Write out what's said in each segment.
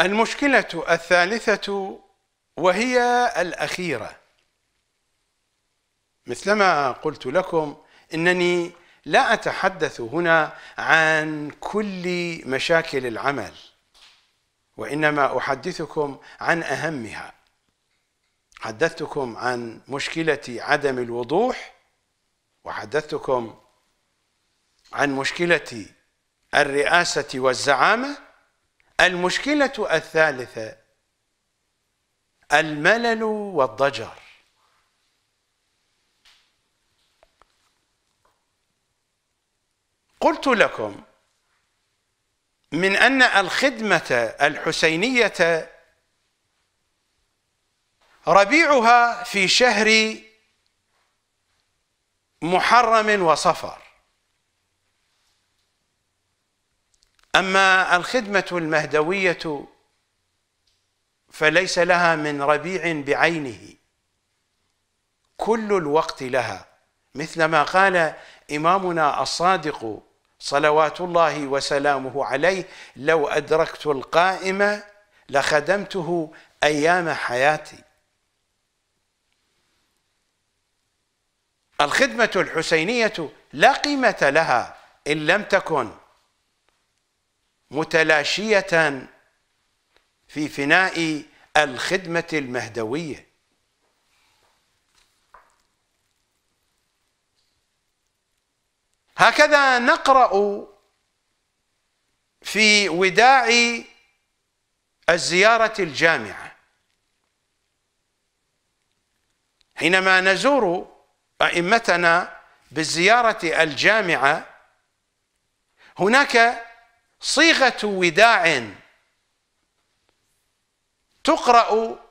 المشكلة الثالثة وهي الأخيرة مثلما قلت لكم انني لا اتحدث هنا عن كل مشاكل العمل وانما احدثكم عن اهمها حدثتكم عن مشكله عدم الوضوح وحدثتكم عن مشكله الرئاسه والزعامه المشكلة الثالثة الملل والضجر قلت لكم من أن الخدمة الحسينية ربيعها في شهر محرم وصفر أما الخدمة المهدوية فليس لها من ربيع بعينه كل الوقت لها مثل ما قال إمامنا الصادق صلوات الله وسلامه عليه لو أدركت القائمة لخدمته أيام حياتي الخدمة الحسينية لا قيمة لها إن لم تكن متلاشية في فناء الخدمة المهدوية هكذا نقرأ في وداع الزيارة الجامعة حينما نزور أئمتنا بالزيارة الجامعة هناك صيغه وداع تقرا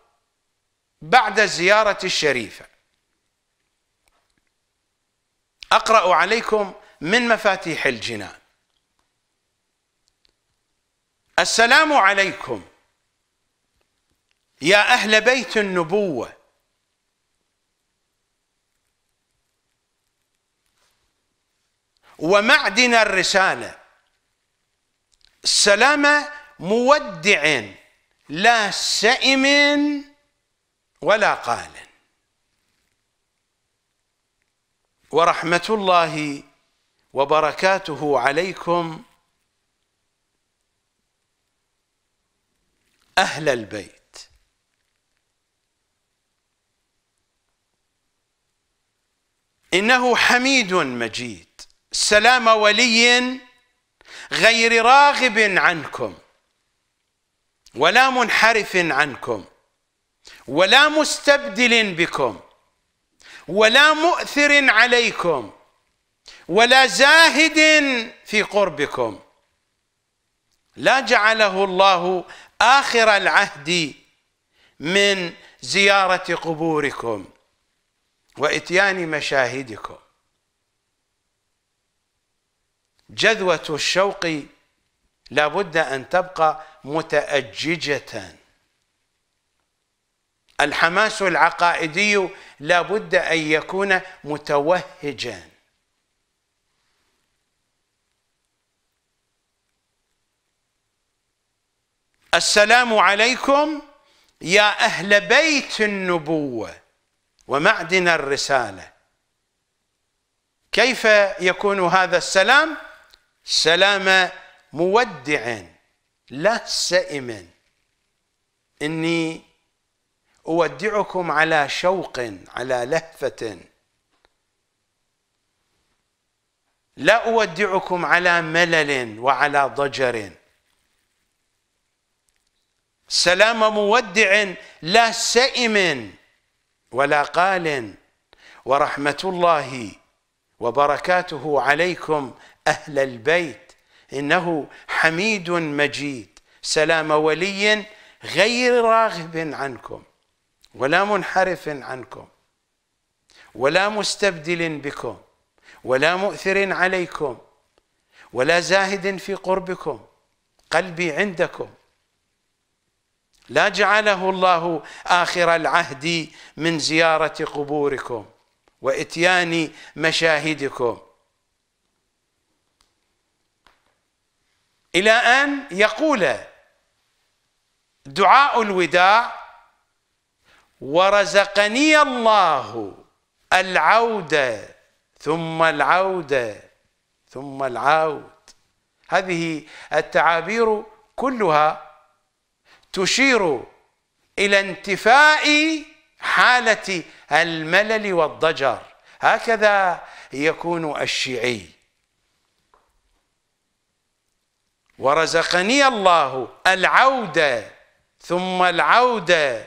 بعد الزياره الشريفه اقرا عليكم من مفاتيح الجنان السلام عليكم يا اهل بيت النبوه ومعدن الرساله سلام مودع لا سئم ولا قال ورحمة الله وبركاته عليكم أهل البيت إنه حميد مجيد سلام ولي غير راغب عنكم ولا منحرف عنكم ولا مستبدل بكم ولا مؤثر عليكم ولا زاهد في قربكم لا جعله الله اخر العهد من زياره قبوركم واتيان مشاهدكم جذوة الشوق لابد أن تبقى متأججة الحماس العقائدي لابد أن يكون متوهجا السلام عليكم يا أهل بيت النبوة ومعدن الرسالة كيف يكون هذا السلام؟ سلام مودع لا سئم إني أودعكم على شوق على لهفة لا أودعكم على ملل وعلى ضجر سلام مودع لا سئم ولا قال ورحمة الله وبركاته عليكم أهل البيت إنه حميد مجيد سلام ولي غير راغب عنكم ولا منحرف عنكم ولا مستبدل بكم ولا مؤثر عليكم ولا زاهد في قربكم قلبي عندكم لا جعله الله آخر العهد من زيارة قبوركم وإتيان مشاهدكم إلى أن يقول دعاء الوداع ورزقني الله العودة ثم العودة ثم العود هذه التعابير كلها تشير إلى انتفاء حالة الملل والضجر هكذا يكون الشيعي ورزقني الله العودة ثم العودة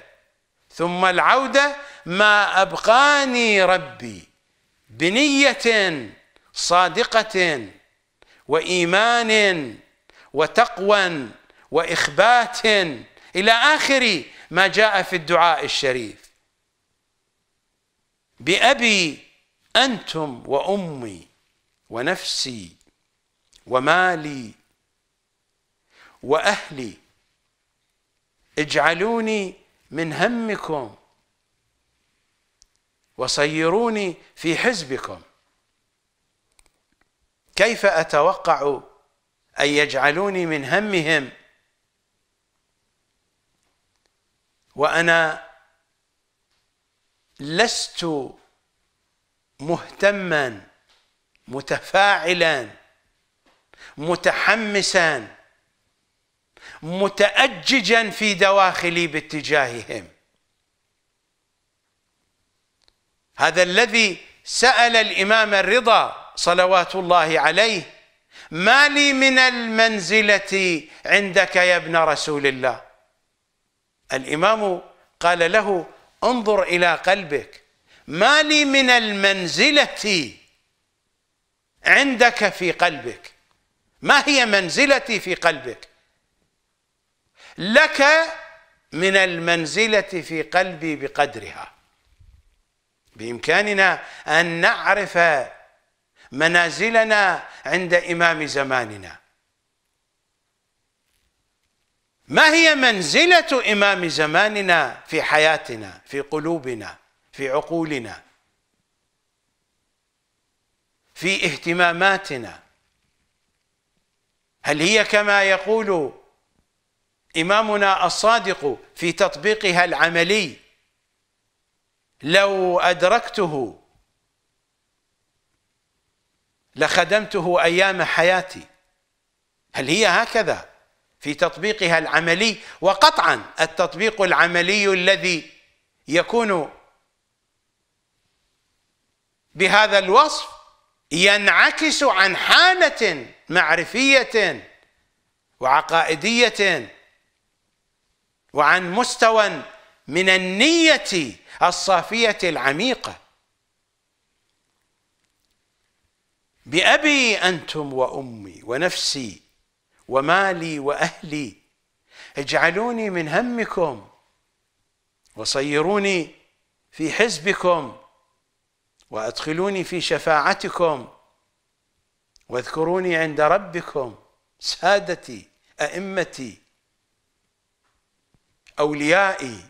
ثم العودة ما أبقاني ربي بنية صادقة وإيمان وتقوى وإخبات إلى آخر ما جاء في الدعاء الشريف بأبي أنتم وأمي ونفسي ومالي واهلي اجعلوني من همكم وصيروني في حزبكم كيف اتوقع ان يجعلوني من همهم وانا لست مهتما متفاعلا متحمسا متأججا في دواخلي باتجاههم هذا الذي سأل الإمام الرضا صلوات الله عليه ما لي من المنزلة عندك يا ابن رسول الله الإمام قال له انظر إلى قلبك ما لي من المنزلة عندك في قلبك ما هي منزلتي في قلبك لك من المنزلة في قلبي بقدرها بإمكاننا أن نعرف منازلنا عند إمام زماننا ما هي منزلة إمام زماننا في حياتنا في قلوبنا في عقولنا في اهتماماتنا هل هي كما يقول إمامنا الصادق في تطبيقها العملي لو أدركته لخدمته أيام حياتي هل هي هكذا في تطبيقها العملي وقطعا التطبيق العملي الذي يكون بهذا الوصف ينعكس عن حالة معرفية وعقائدية وعن مستوى من النية الصافية العميقة بأبي أنتم وأمي ونفسي ومالي وأهلي اجعلوني من همكم وصيروني في حزبكم وأدخلوني في شفاعتكم واذكروني عند ربكم سادتي أئمتي أوليائي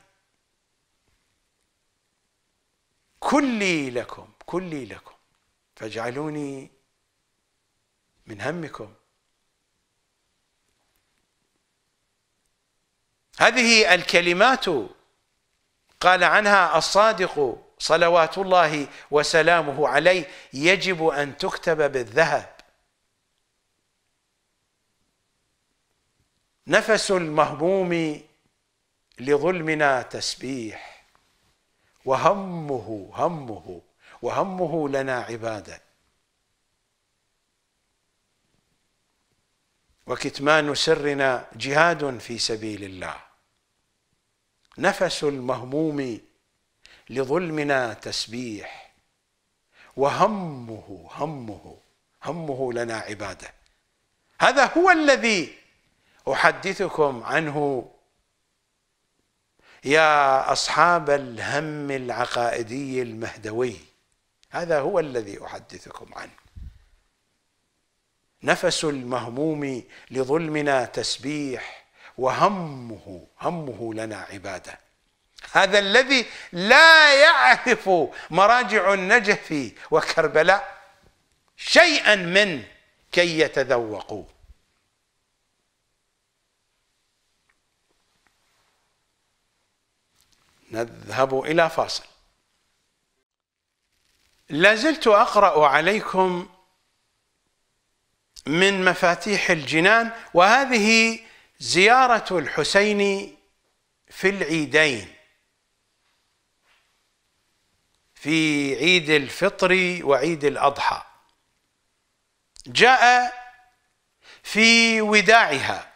كلي لكم كلي لكم فاجعلوني من همكم هذه الكلمات قال عنها الصادق صلوات الله وسلامه عليه يجب ان تكتب بالذهب نفس المهموم لظلمنا تسبيح وهمه همه وهمه لنا عباده وكتمان سرنا جهاد في سبيل الله نفس المهموم لظلمنا تسبيح وهمه همه همه لنا عباده هذا هو الذي احدثكم عنه يا أصحاب الهم العقائدي المهدوي هذا هو الذي أحدثكم عنه نفس المهموم لظلمنا تسبيح وهمه همه لنا عباده هذا الذي لا يعرف مراجع النجف وكربلاء شيئا من كي يتذوقوا نذهب إلى فاصل لازلت أقرأ عليكم من مفاتيح الجنان وهذه زيارة الحسين في العيدين في عيد الفطر وعيد الأضحى جاء في وداعها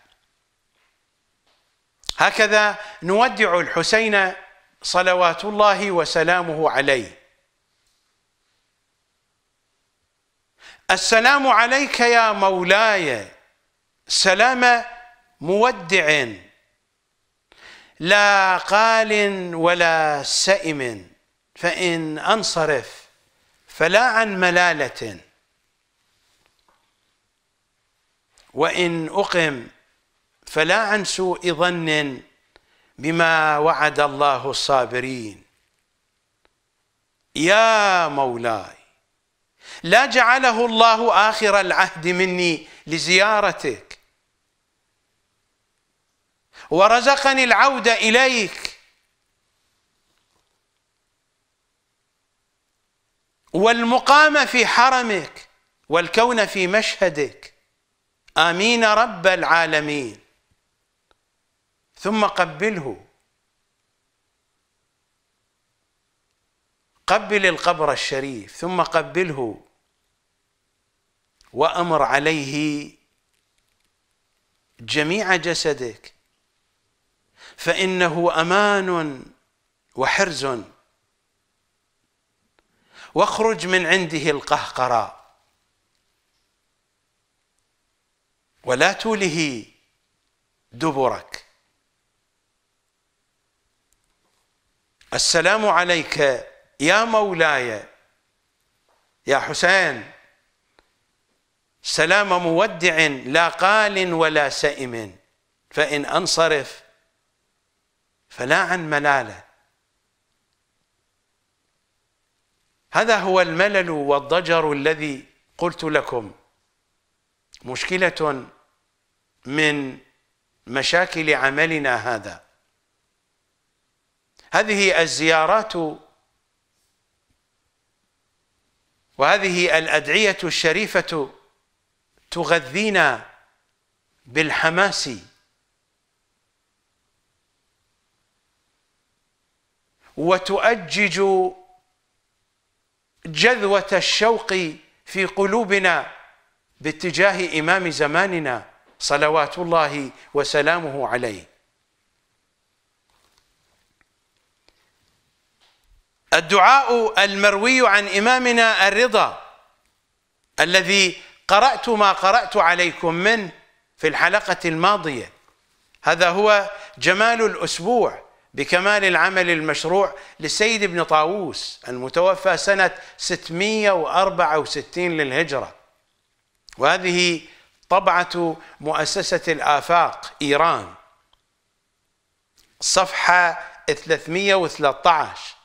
هكذا نودع الحسين صلوات الله وسلامه عليه السلام عليك يا مولاي سلام مودع لا قال ولا سئم فإن أنصرف فلا عن ملالة وإن أقم فلا عن سوء ظن بما وعد الله الصابرين يا مولاي لا جعله الله آخر العهد مني لزيارتك ورزقني العودة إليك والمقام في حرمك والكون في مشهدك آمين رب العالمين ثم قبله قبل القبر الشريف ثم قبله وامر عليه جميع جسدك فانه امان وحرز واخرج من عنده القهقرى ولا توله دبرك السلام عليك يا مولاي يا حسين سلام مودع لا قال ولا سئم فإن أنصرف فلا عن ملاله هذا هو الملل والضجر الذي قلت لكم مشكلة من مشاكل عملنا هذا هذه الزيارات وهذه الادعيه الشريفه تغذينا بالحماس وتؤجج جذوه الشوق في قلوبنا باتجاه امام زماننا صلوات الله وسلامه عليه الدعاء المروي عن إمامنا الرضا الذي قرأت ما قرأت عليكم منه في الحلقة الماضية هذا هو جمال الأسبوع بكمال العمل المشروع للسيد ابن طاووس المتوفى سنة 664 للهجرة وهذه طبعة مؤسسة الآفاق إيران صفحة 313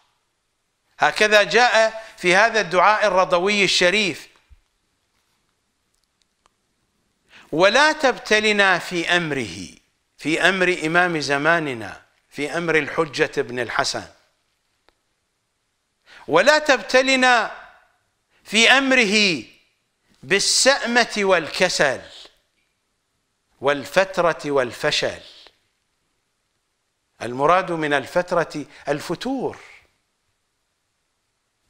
هكذا جاء في هذا الدعاء الرضوي الشريف ولا تبتلنا في امره في امر امام زماننا في امر الحجه بن الحسن ولا تبتلنا في امره بالسامه والكسل والفتره والفشل المراد من الفتره الفتور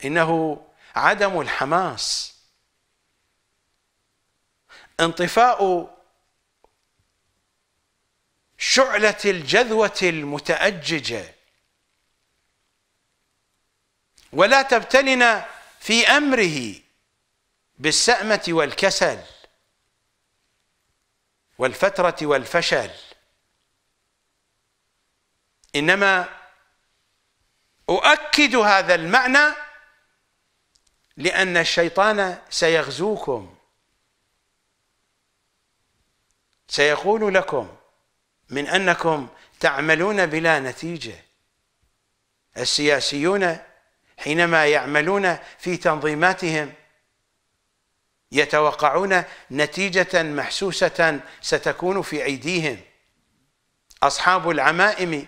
انه عدم الحماس انطفاء شعله الجذوه المتاججه ولا تبتلنا في امره بالسامه والكسل والفتره والفشل انما اؤكد هذا المعنى لأن الشيطان سيغزوكم سيقول لكم من أنكم تعملون بلا نتيجة السياسيون حينما يعملون في تنظيماتهم يتوقعون نتيجة محسوسة ستكون في أيديهم أصحاب العمائم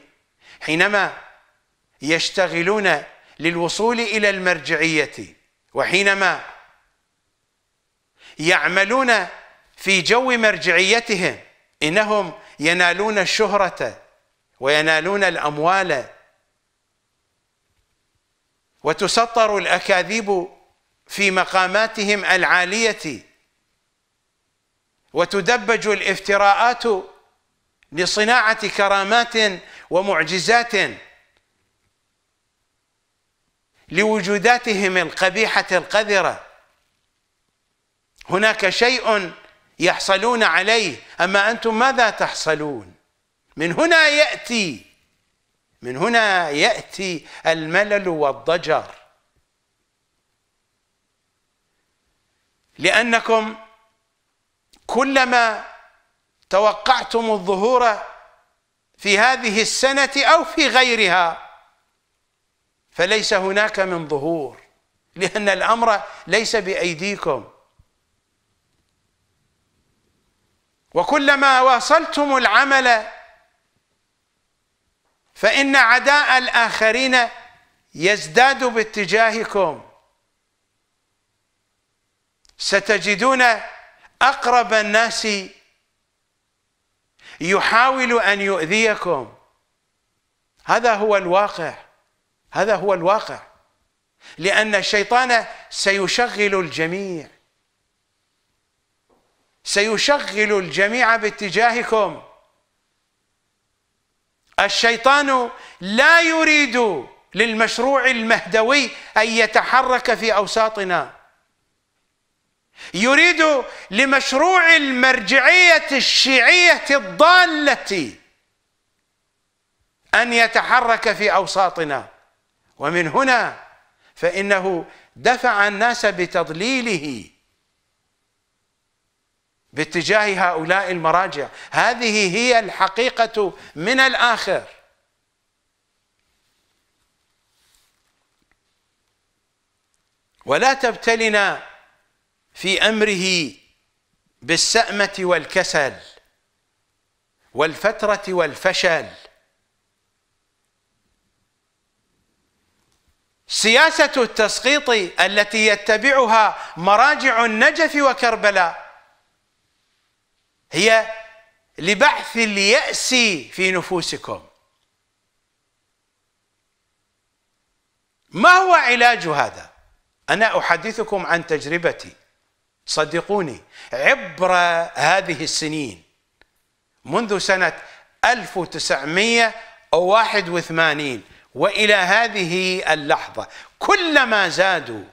حينما يشتغلون للوصول إلى المرجعية وحينما يعملون في جو مرجعيتهم انهم ينالون الشهره وينالون الاموال وتسطر الاكاذيب في مقاماتهم العاليه وتدبج الافتراءات لصناعه كرامات ومعجزات لوجوداتهم القبيحة القذرة هناك شيء يحصلون عليه أما أنتم ماذا تحصلون من هنا يأتي من هنا يأتي الملل والضجر لأنكم كلما توقعتم الظهور في هذه السنة أو في غيرها فليس هناك من ظهور لأن الأمر ليس بأيديكم وكلما واصلتم العمل فإن عداء الآخرين يزداد باتجاهكم ستجدون أقرب الناس يحاول أن يؤذيكم هذا هو الواقع هذا هو الواقع لأن الشيطان سيشغل الجميع سيشغل الجميع باتجاهكم الشيطان لا يريد للمشروع المهدوي أن يتحرك في أوساطنا يريد لمشروع المرجعية الشيعية الضالة أن يتحرك في أوساطنا ومن هنا فإنه دفع الناس بتضليله باتجاه هؤلاء المراجع هذه هي الحقيقة من الآخر ولا تبتلنا في أمره بالسأمة والكسل والفترة والفشل سياسة التسقيط التي يتبعها مراجع النجف وكربلاء هي لبعث اليأس في نفوسكم ما هو علاج هذا؟ أنا أحدثكم عن تجربتي صدقوني عبر هذه السنين منذ سنة 1981 والى هذه اللحظه كلما زادوا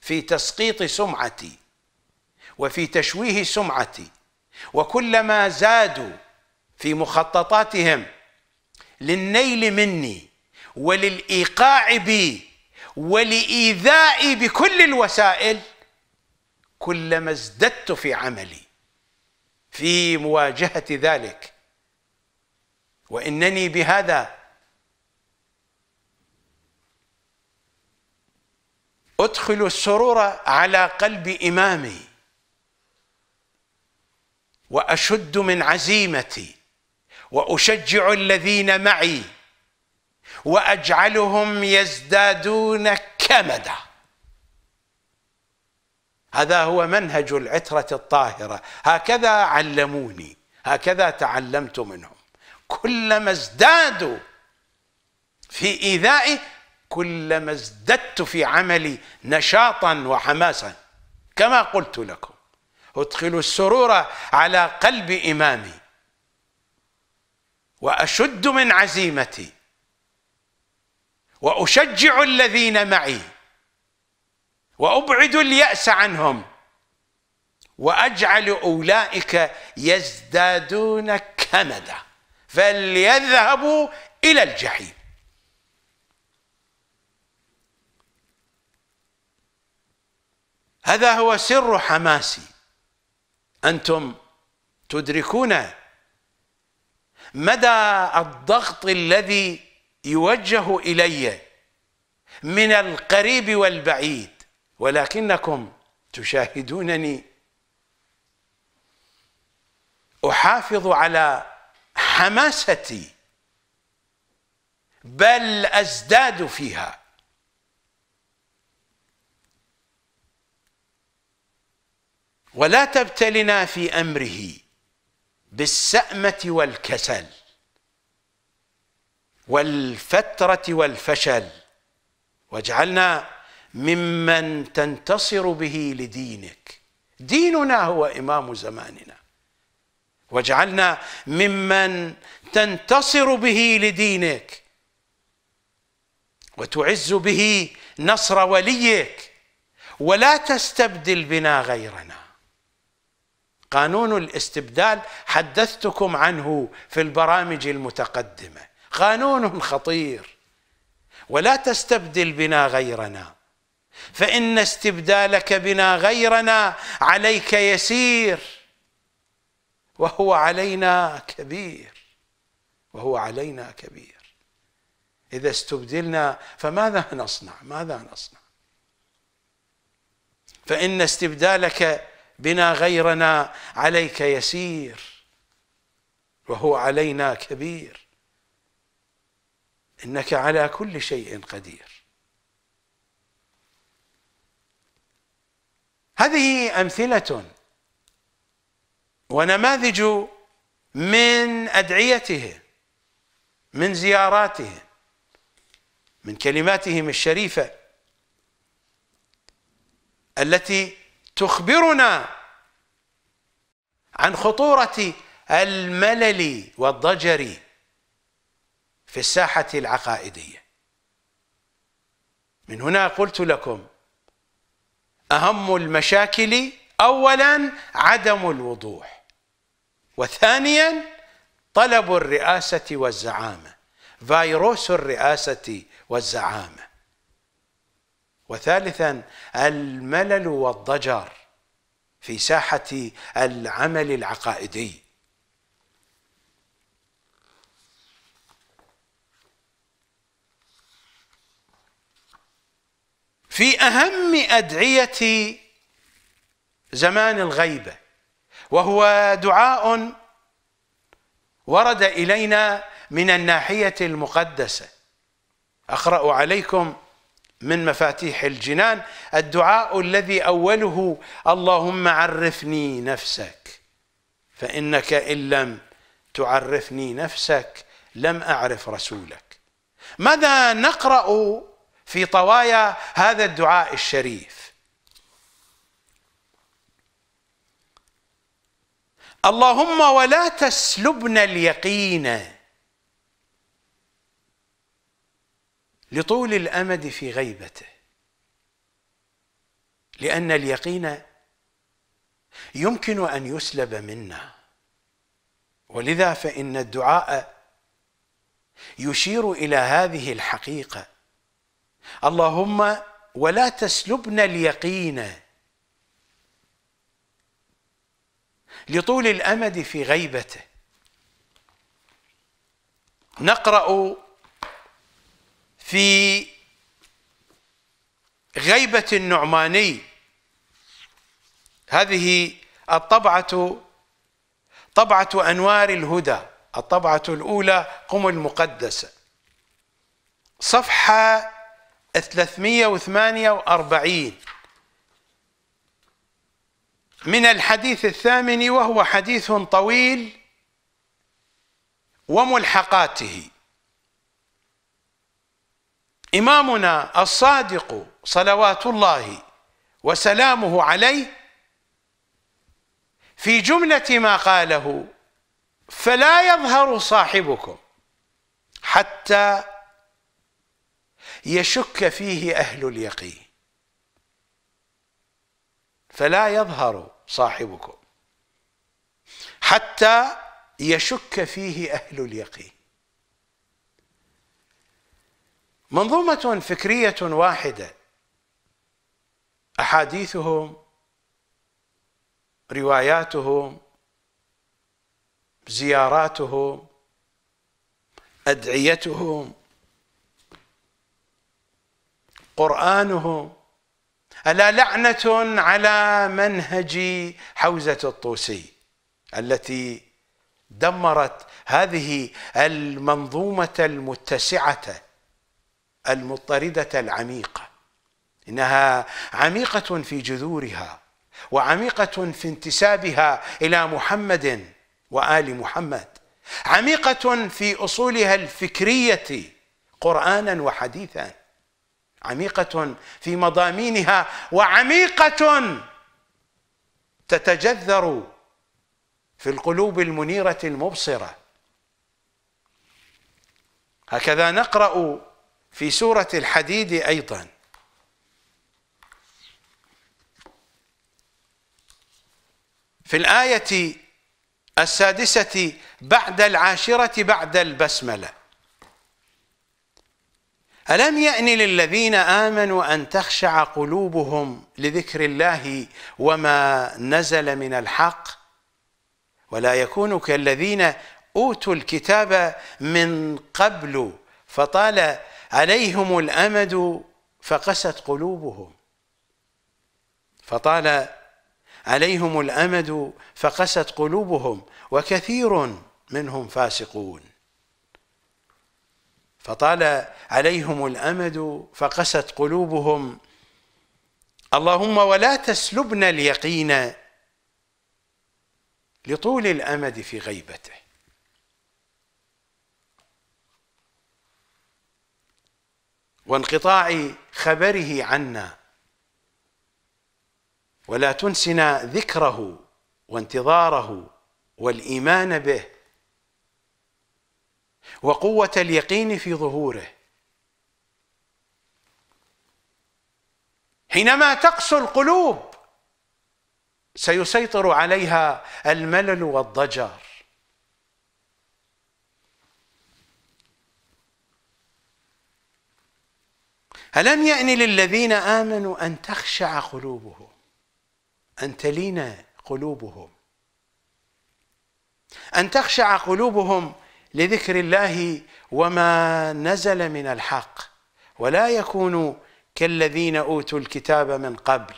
في تسقيط سمعتي وفي تشويه سمعتي وكلما زادوا في مخططاتهم للنيل مني وللايقاع بي ولايذائي بكل الوسائل كلما ازددت في عملي في مواجهه ذلك وانني بهذا أدخل السرور على قلب إمامي وأشد من عزيمتي وأشجع الذين معي وأجعلهم يزدادون كمدا هذا هو منهج العترة الطاهرة هكذا علموني هكذا تعلمت منهم كلما ازدادوا في إيذائي كلما ازددت في عملي نشاطا وحماسا كما قلت لكم أدخل السرور على قلب إمامي وأشد من عزيمتي وأشجع الذين معي وأبعد اليأس عنهم وأجعل أولئك يزدادون كمدا فليذهبوا إلى الجحيم هذا هو سر حماسي أنتم تدركون مدى الضغط الذي يوجه إلي من القريب والبعيد ولكنكم تشاهدونني أحافظ على حماستي بل أزداد فيها ولا تبتلنا في امره بالسامه والكسل والفتره والفشل واجعلنا ممن تنتصر به لدينك ديننا هو امام زماننا واجعلنا ممن تنتصر به لدينك وتعز به نصر وليك ولا تستبدل بنا غيرنا قانون الاستبدال حدثتكم عنه في البرامج المتقدمه قانون خطير ولا تستبدل بنا غيرنا فان استبدالك بنا غيرنا عليك يسير وهو علينا كبير وهو علينا كبير اذا استبدلنا فماذا نصنع ماذا نصنع فان استبدالك بنا غيرنا عليك يسير وهو علينا كبير انك على كل شيء قدير هذه امثله ونماذج من ادعيته من زياراته من كلماتهم الشريفه التي تخبرنا عن خطوره الملل والضجر في الساحه العقائديه من هنا قلت لكم اهم المشاكل اولا عدم الوضوح وثانيا طلب الرئاسه والزعامه فيروس الرئاسه والزعامه وثالثا الملل والضجر في ساحه العمل العقائدي في اهم ادعيه زمان الغيبه وهو دعاء ورد الينا من الناحيه المقدسه اقرا عليكم من مفاتيح الجنان الدعاء الذي اوله اللهم عرفني نفسك فانك ان لم تعرفني نفسك لم اعرف رسولك ماذا نقرا في طوايا هذا الدعاء الشريف اللهم ولا تسلبنا اليقين لطول الامد في غيبته لان اليقين يمكن ان يسلب منا ولذا فان الدعاء يشير الى هذه الحقيقه اللهم ولا تسلبنا اليقين لطول الامد في غيبته نقرا في غيبة النعماني هذه الطبعة طبعة أنوار الهدى الطبعة الأولى قم المقدسة صفحة 348 من الحديث الثامن وهو حديث طويل وملحقاته إمامنا الصادق صلوات الله وسلامه عليه في جملة ما قاله فلا يظهر صاحبكم حتى يشك فيه أهل اليقين فلا يظهر صاحبكم حتى يشك فيه أهل اليقين منظومة فكرية واحدة أحاديثهم رواياتهم زياراتهم أدعيتهم قرآنهم ألا لعنة على منهج حوزة الطوسي التي دمرت هذه المنظومة المتسعة المضطردة العميقة إنها عميقة في جذورها وعميقة في انتسابها إلى محمد وآل محمد عميقة في أصولها الفكرية قرآنا وحديثا عميقة في مضامينها وعميقة تتجذر في القلوب المنيرة المبصرة هكذا نقرأ في سورة الحديد أيضا في الآية السادسة بعد العاشرة بعد البسملة ألم يأن للذين آمنوا أن تخشع قلوبهم لذكر الله وما نزل من الحق ولا يكونوا كالذين أوتوا الكتاب من قبل فطال عليهم الامد فقست قلوبهم فطال عليهم الامد فقست قلوبهم وكثير منهم فاسقون فطال عليهم الامد فقست قلوبهم اللهم ولا تسلبنا اليقين لطول الامد في غيبته وانقطاع خبره عنا ولا تنسنا ذكره وانتظاره والايمان به وقوه اليقين في ظهوره حينما تقسو القلوب سيسيطر عليها الملل والضجر ألم يأن للذين آمنوا أن تخشع قلوبهم أن تلين قلوبهم أن تخشع قلوبهم لذكر الله وما نزل من الحق ولا يكونوا كالذين أوتوا الكتاب من قبل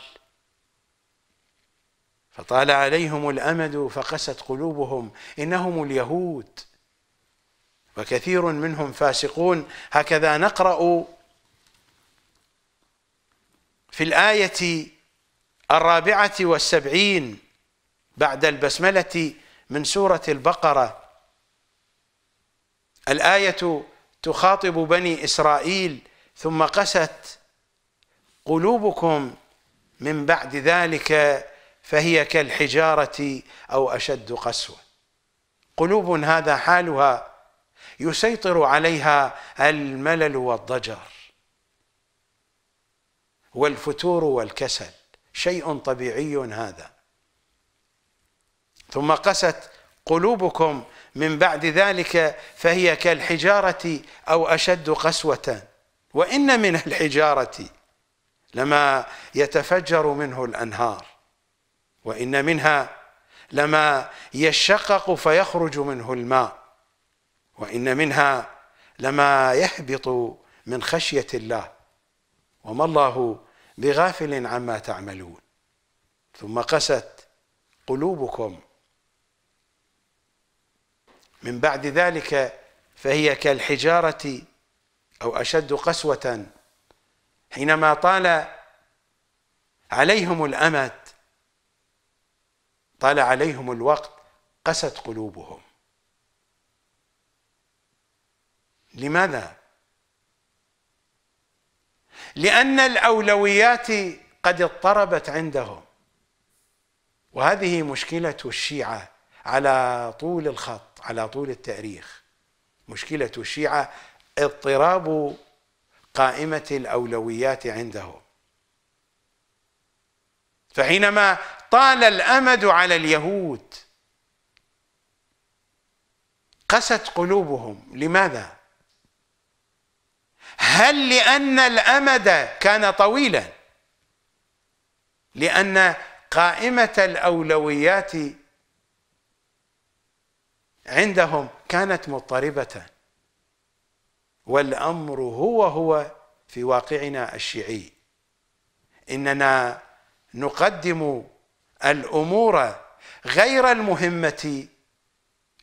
فطال عليهم الأمد فقست قلوبهم إنهم اليهود وكثير منهم فاسقون هكذا نقرأ في الآية الرابعة والسبعين بعد البسملة من سورة البقرة الآية تخاطب بني إسرائيل ثم قست قلوبكم من بعد ذلك فهي كالحجارة أو أشد قسوة قلوب هذا حالها يسيطر عليها الملل والضجر والفتور والكسل شيء طبيعي هذا ثم قست قلوبكم من بعد ذلك فهي كالحجارة أو أشد قسوة وإن من الحجارة لما يتفجر منه الأنهار وإن منها لما يشقق فيخرج منه الماء وإن منها لما يهبط من خشية الله وما الله بغافل عما تعملون ثم قست قلوبكم من بعد ذلك فهي كالحجاره او اشد قسوه حينما طال عليهم الامد طال عليهم الوقت قست قلوبهم لماذا لأن الأولويات قد اضطربت عندهم وهذه مشكلة الشيعة على طول الخط على طول التاريخ مشكلة الشيعة اضطراب قائمة الأولويات عندهم فحينما طال الأمد على اليهود قست قلوبهم لماذا؟ هل لأن الأمد كان طويلا لأن قائمة الأولويات عندهم كانت مضطربة والأمر هو هو في واقعنا الشيعي إننا نقدم الأمور غير المهمة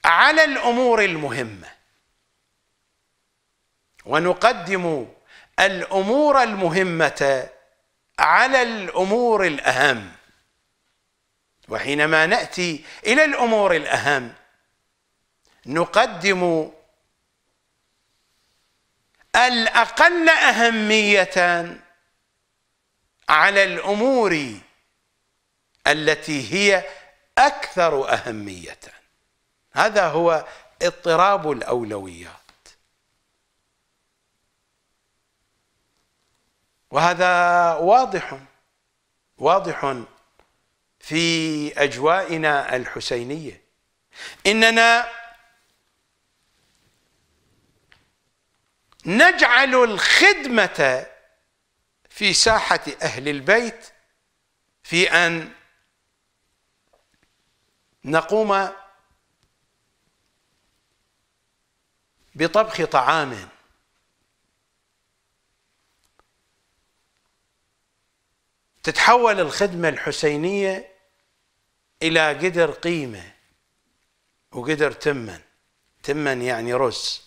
على الأمور المهمة ونقدم الامور المهمه على الامور الاهم وحينما ناتي الى الامور الاهم نقدم الاقل اهميه على الامور التي هي اكثر اهميه هذا هو اضطراب الاولويات وهذا واضح واضح في أجوائنا الحسينية إننا نجعل الخدمة في ساحة أهل البيت في أن نقوم بطبخ طعام تتحول الخدمة الحسينية إلى قدر قيمة وقدر تمن تمن يعني رز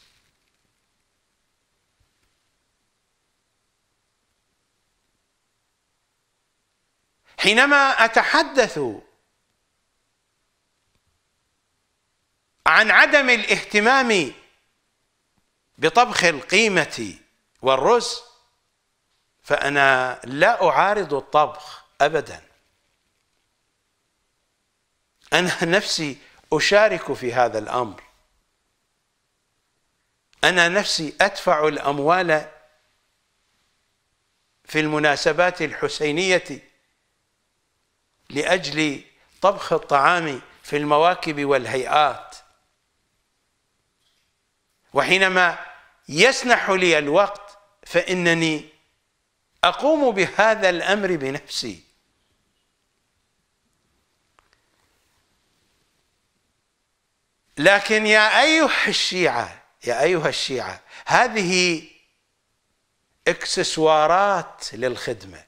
حينما أتحدث عن عدم الاهتمام بطبخ القيمة والرز فأنا لا أعارض الطبخ أبدا أنا نفسي أشارك في هذا الأمر أنا نفسي أدفع الأموال في المناسبات الحسينية لأجل طبخ الطعام في المواكب والهيئات وحينما يسنح لي الوقت فإنني أقوم بهذا الأمر بنفسي لكن يا أيها الشيعة يا أيها الشيعة هذه اكسسوارات للخدمة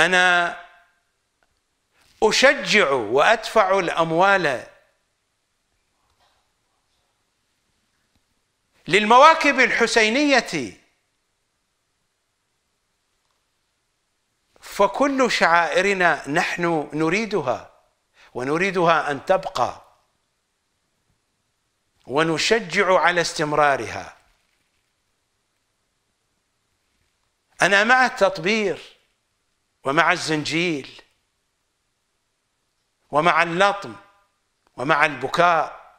أنا أشجع وأدفع الأموال للمواكب الحسينيه فكل شعائرنا نحن نريدها ونريدها ان تبقى ونشجع على استمرارها انا مع التطبير ومع الزنجيل ومع اللطم ومع البكاء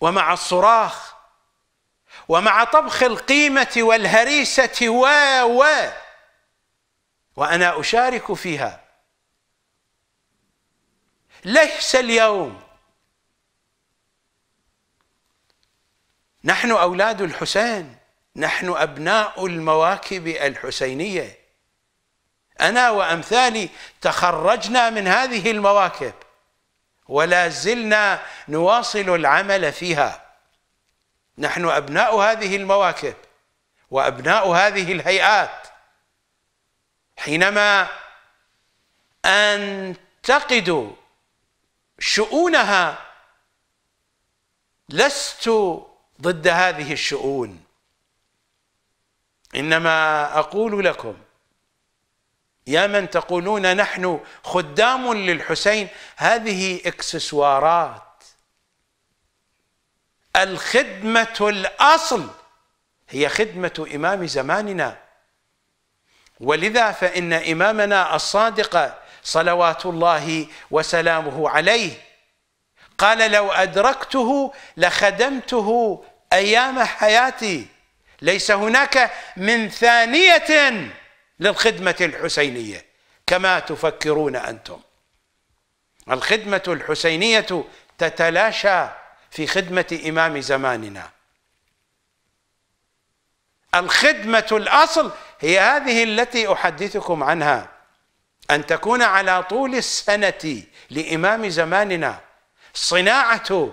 ومع الصراخ ومع طبخ القيمة والهريسة و و وأنا أشارك فيها ليس اليوم نحن أولاد الحسين نحن أبناء المواكب الحسينية أنا وأمثالي تخرجنا من هذه المواكب ولا زلنا نواصل العمل فيها نحن أبناء هذه المواكب وأبناء هذه الهيئات حينما أنتقد شؤونها لست ضد هذه الشؤون إنما أقول لكم يا من تقولون نحن خدام للحسين هذه اكسسوارات الخدمه الاصل هي خدمه امام زماننا ولذا فان امامنا الصادق صلوات الله وسلامه عليه قال لو ادركته لخدمته ايام حياتي ليس هناك من ثانيه للخدمه الحسينيه كما تفكرون انتم الخدمه الحسينيه تتلاشى في خدمة إمام زماننا الخدمة الأصل هي هذه التي أحدثكم عنها أن تكون على طول السنة لإمام زماننا صناعة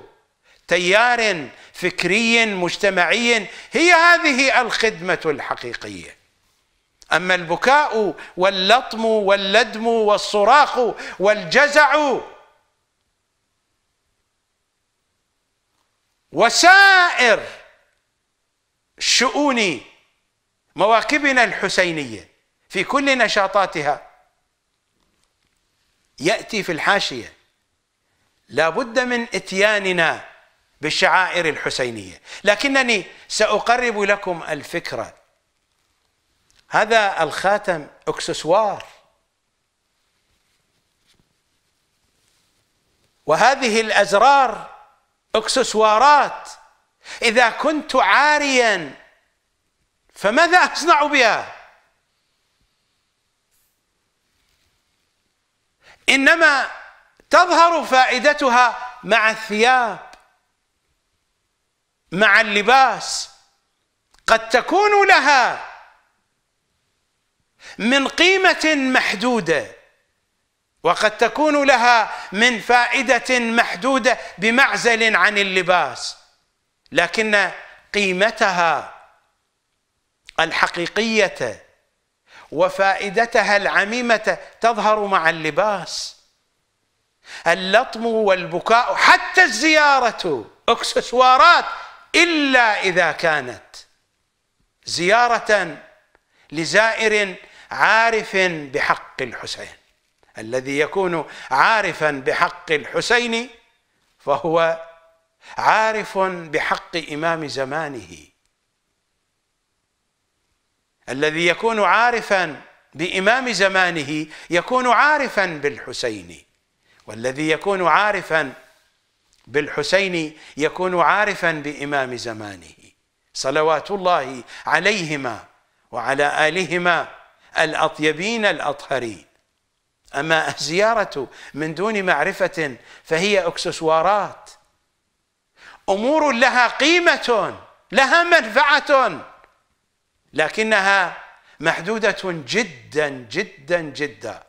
تيار فكري مجتمعي هي هذه الخدمة الحقيقية أما البكاء واللطم واللدم والصراخ والجزع وسائر شؤون مواكبنا الحسينيه في كل نشاطاتها ياتي في الحاشيه لا بد من اتياننا بالشعائر الحسينيه لكنني ساقرب لكم الفكره هذا الخاتم اكسسوار وهذه الازرار اكسسوارات اذا كنت عاريا فماذا اصنع بها انما تظهر فائدتها مع الثياب مع اللباس قد تكون لها من قيمه محدوده وقد تكون لها من فائده محدوده بمعزل عن اللباس لكن قيمتها الحقيقيه وفائدتها العميمه تظهر مع اللباس اللطم والبكاء حتى الزياره اكسسوارات الا اذا كانت زياره لزائر عارف بحق الحسين الذي يكون عارفا بحق الحسين فهو عارف بحق إمام زمانه الذي يكون عارفا بإمام زمانه يكون عارفا بالحسين والذي يكون عارفا بالحسين يكون عارفا بإمام زمانه صلوات الله عليهما وعلى آلهما الأطيبين الأطهرين أما الزيارة من دون معرفة فهي أكسسوارات أمور لها قيمة لها منفعة لكنها محدودة جدا جدا جدا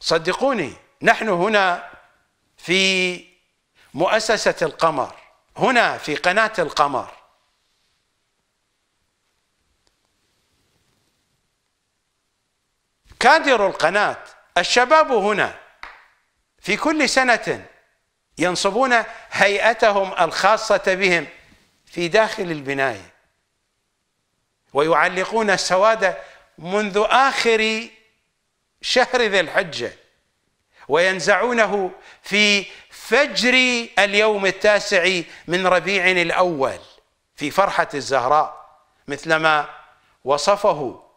صدقوني نحن هنا في مؤسسة القمر هنا في قناة القمر كادر القناة الشباب هنا في كل سنة ينصبون هيئتهم الخاصة بهم في داخل البناية ويعلقون السواد منذ آخر شهر ذي الحجة وينزعونه في فجر اليوم التاسع من ربيع الأول في فرحة الزهراء مثلما وصفه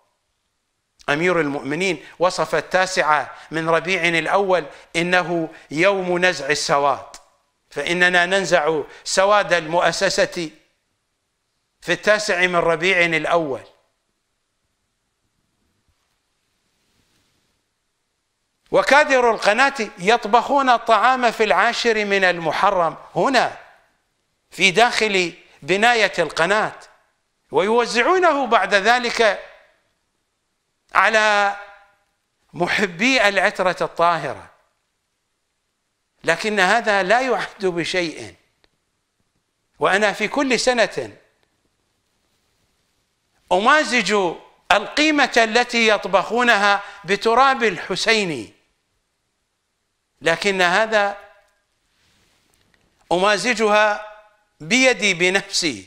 أمير المؤمنين وصف التاسعة من ربيع الأول إنه يوم نزع السواد فإننا ننزع سواد المؤسسة في التاسع من ربيع الأول وكادر القناة يطبخون الطعام في العاشر من المحرم هنا في داخل بناية القناة ويوزعونه بعد ذلك على محبي العترة الطاهرة لكن هذا لا يعد بشيء وأنا في كل سنة أمازج القيمة التي يطبخونها بتراب الحسيني لكن هذا أمازجها بيدي بنفسي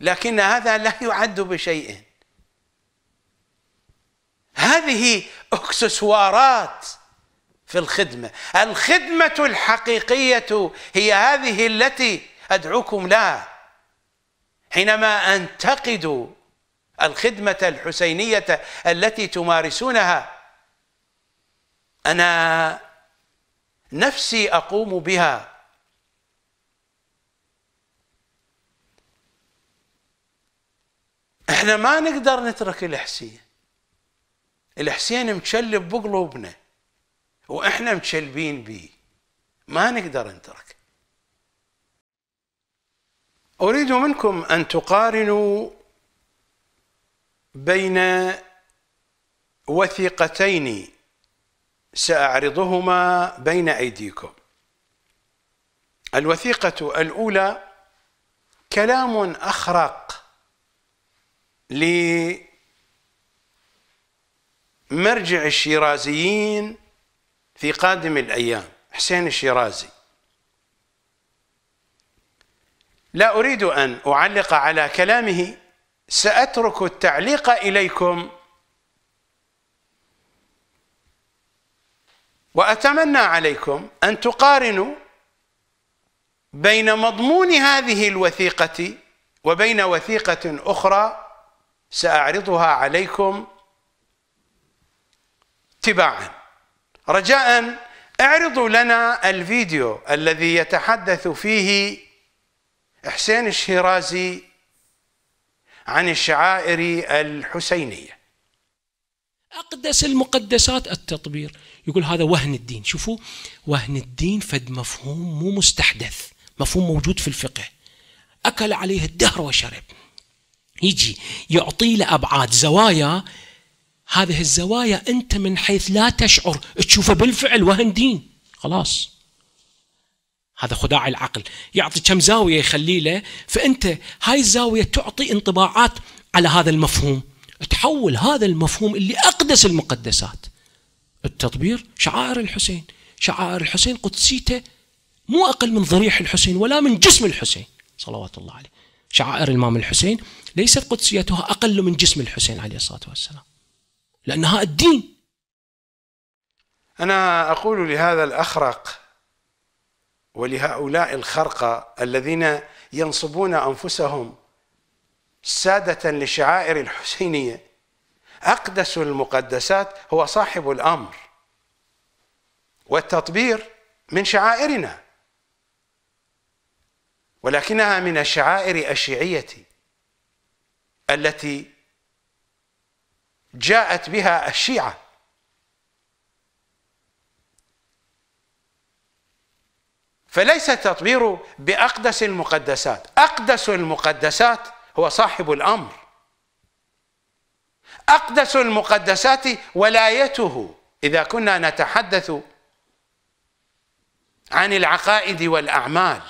لكن هذا لا يعد بشيء هذه اكسسوارات في الخدمه الخدمه الحقيقيه هي هذه التي ادعوكم لها حينما انتقد الخدمه الحسينيه التي تمارسونها انا نفسي اقوم بها احنا ما نقدر نترك الحسين الحسين متشلب بقلوبنا واحنا متشلبين به ما نقدر نترك اريد منكم ان تقارنوا بين وثيقتين ساعرضهما بين ايديكم الوثيقه الاولى كلام اخرق مرجع الشيرازيين في قادم الأيام حسين الشيرازي لا أريد أن أعلق على كلامه سأترك التعليق إليكم وأتمنى عليكم أن تقارنوا بين مضمون هذه الوثيقة وبين وثيقة أخرى سأعرضها عليكم تباعا رجاء اعرضوا لنا الفيديو الذي يتحدث فيه حسين الشيرازي عن الشعائر الحسينية أقدس المقدسات التطبير يقول هذا وهن الدين شوفوا وهن الدين فد مفهوم مو مستحدث مفهوم موجود في الفقه أكل عليه الدهر وشرب يجي يعطي له أبعاد زوايا هذه الزوايا أنت من حيث لا تشعر تشوفه بالفعل وهن دين خلاص هذا خداع العقل يعطي كم زاوية يخلي له فأنت هاي الزاوية تعطي انطباعات على هذا المفهوم تحول هذا المفهوم اللي أقدس المقدسات التطبير شعائر الحسين شعائر الحسين قدسيته مو أقل من ضريح الحسين ولا من جسم الحسين صلوات الله عليه شعائر الإمام الحسين ليست قدسيتها أقل من جسم الحسين عليه الصلاة والسلام لأنها الدين أنا أقول لهذا الأخرق ولهؤلاء الخرقة الذين ينصبون أنفسهم سادة لشعائر الحسينية أقدس المقدسات هو صاحب الأمر والتطبير من شعائرنا ولكنها من الشعائر الشيعية التي جاءت بها الشيعه فليس التطبير باقدس المقدسات اقدس المقدسات هو صاحب الامر اقدس المقدسات ولايته اذا كنا نتحدث عن العقائد والاعمال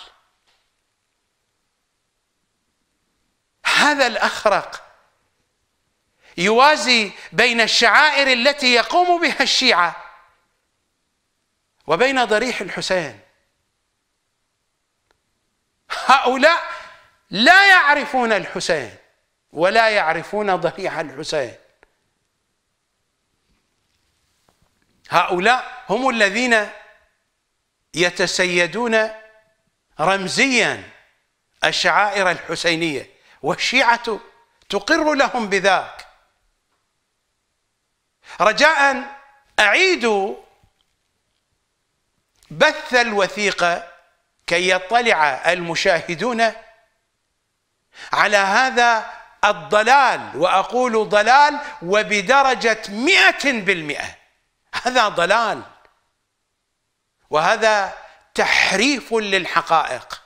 هذا الاخرق يوازي بين الشعائر التي يقوم بها الشيعه وبين ضريح الحسين هؤلاء لا يعرفون الحسين ولا يعرفون ضريح الحسين هؤلاء هم الذين يتسيدون رمزيا الشعائر الحسينيه والشيعه تقر لهم بذاك رجاء أعيدوا بث الوثيقة كي يطلع المشاهدون على هذا الضلال وأقول ضلال وبدرجة مئة بالمئة هذا ضلال وهذا تحريف للحقائق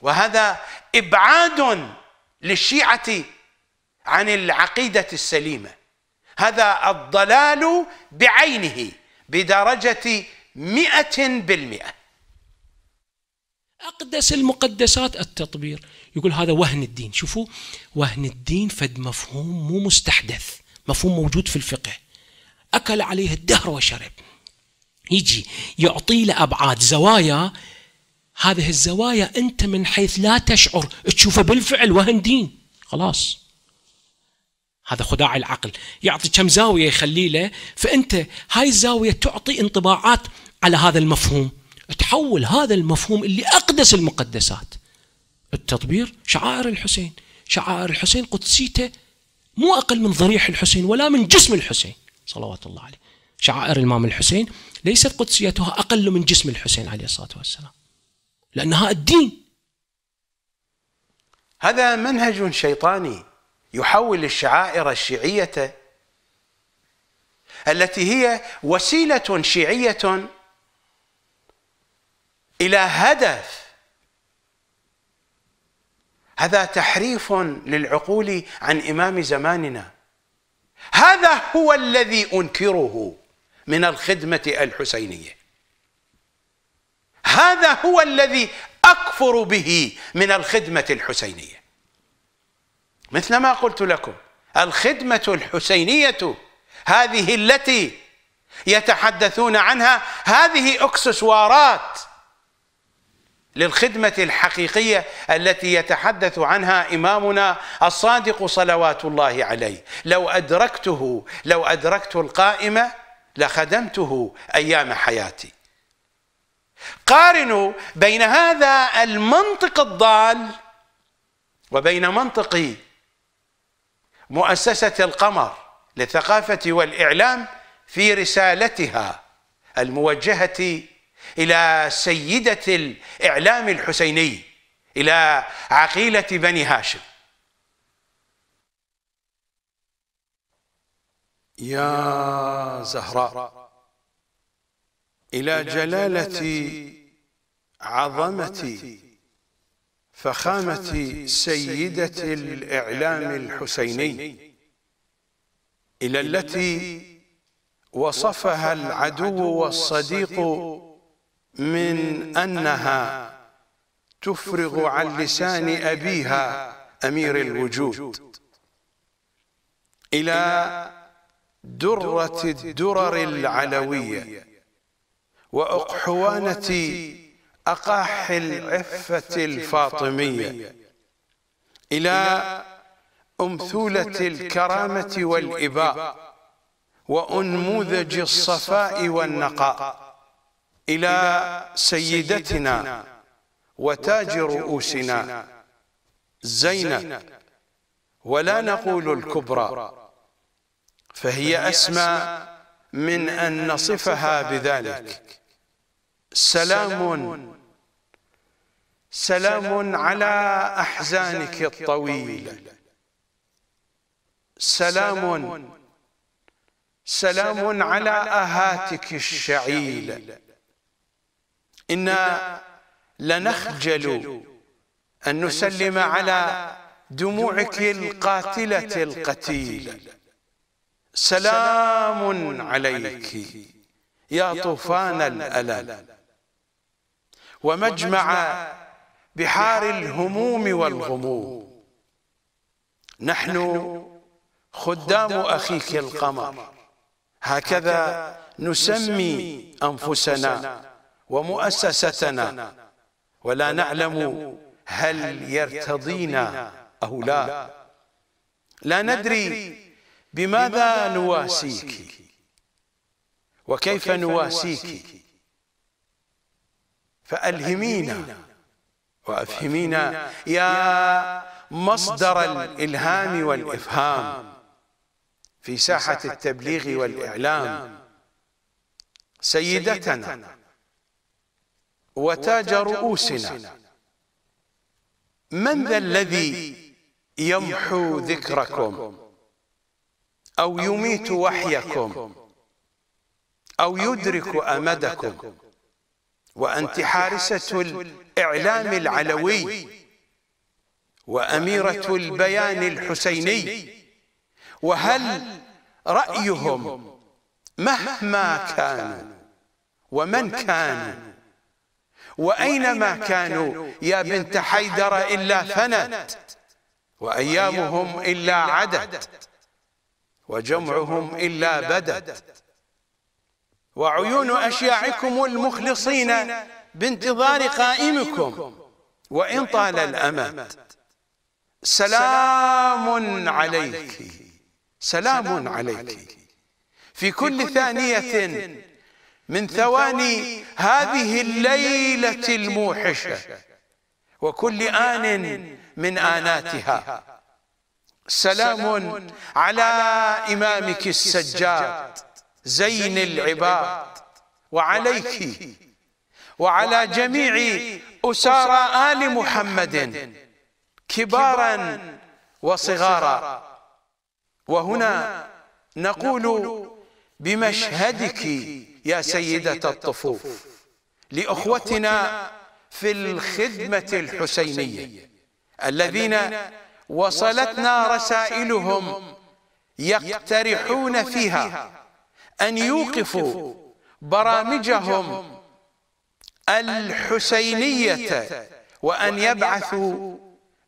وهذا إبعاد للشيعة عن العقيدة السليمة هذا الضلال بعينه بدرجة مئة بالمئة أقدس المقدسات التطبير يقول هذا وهن الدين شوفوا وهن الدين فد مفهوم مو مستحدث مفهوم موجود في الفقه أكل عليه الدهر وشرب يجي يعطي له أبعاد زوايا هذه الزوايا أنت من حيث لا تشعر تشوفه بالفعل وهن دين خلاص هذا خداع العقل يعطي كم زاويه يخلي له فانت هاي الزاويه تعطي انطباعات على هذا المفهوم تحول هذا المفهوم اللي اقدس المقدسات التطبير شعائر الحسين شعائر الحسين قدسيته مو اقل من ضريح الحسين ولا من جسم الحسين صلوات الله عليه شعائر الامام الحسين ليست قدسيتها اقل من جسم الحسين عليه الصلاه والسلام لانها الدين هذا منهج شيطاني يحول الشعائر الشيعية التي هي وسيلة شيعية إلى هدف هذا تحريف للعقول عن إمام زماننا هذا هو الذي أنكره من الخدمة الحسينية هذا هو الذي أكفر به من الخدمة الحسينية مثل ما قلت لكم الخدمة الحسينية هذه التي يتحدثون عنها هذه اكسسوارات للخدمة الحقيقية التي يتحدث عنها إمامنا الصادق صلوات الله عليه لو أدركته لو أدركت القائمة لخدمته أيام حياتي قارنوا بين هذا المنطق الضال وبين منطقي مؤسسة القمر للثقافة والإعلام في رسالتها الموجهة إلى سيدة الإعلام الحسيني إلى عقيلة بني هاشم يا زهراء إلى جلالة عظمتي فخامة سيدة الإعلام الحسيني إلى التي وصفها العدو والصديق من أنها تفرغ عن لسان أبيها أمير الوجود إلى درة الدرر العلوية وأقحوانة أقاح العفة الفاطمية إلى أمثولة الكرامة والإباء وأنموذج الصفاء والنقاء إلى سيدتنا وتاج رؤوسنا زينب ولا نقول الكبرى فهي أسمى من أن نصفها بذلك سلام سلام على أحزانك الطويلة سلام سلام على آهاتك الشعيلة إنا لنخجل أن نسلم على دموعك القاتلة القتيلة سلام عليك يا طوفان الألم ومجمع بحار الهموم والغموم نحن خدام أخيك القمر هكذا نسمي أنفسنا ومؤسستنا ولا نعلم هل يرتضينا أو لا لا ندري بماذا نواسيك وكيف نواسيك فألهمينا وأفهمينا يا مصدر الإلهام والإفهام في ساحة التبليغ والإعلام سيدتنا وتاج رؤوسنا من ذا الذي يمحو ذكركم أو يميت وحيكم أو يدرك أمدكم وأنت حارسة الإعلام العلوي وأميرة البيان الحسيني وهل رأيهم مهما كانوا ومن كانوا وأينما كانوا يا بنت حيدر إلا فنت وأيامهم إلا عدت وجمعهم إلا بدت وعيون أشياعكم المخلصين بانتظار قائمكم وإن طال الأمد سلام عليك سلام عليك في كل ثانية من ثواني هذه الليلة الموحشة وكل آن من آناتها سلام على إمامك السجاد زين العباد وعليك وعلى جميع أسارى آل محمد كبارا وصغارا وهنا نقول بمشهدك يا سيدة الطفوف لأخوتنا في الخدمة الحسينية الذين وصلتنا رسائلهم يقترحون فيها أن يوقفوا برامجهم الحسينية وأن يبعثوا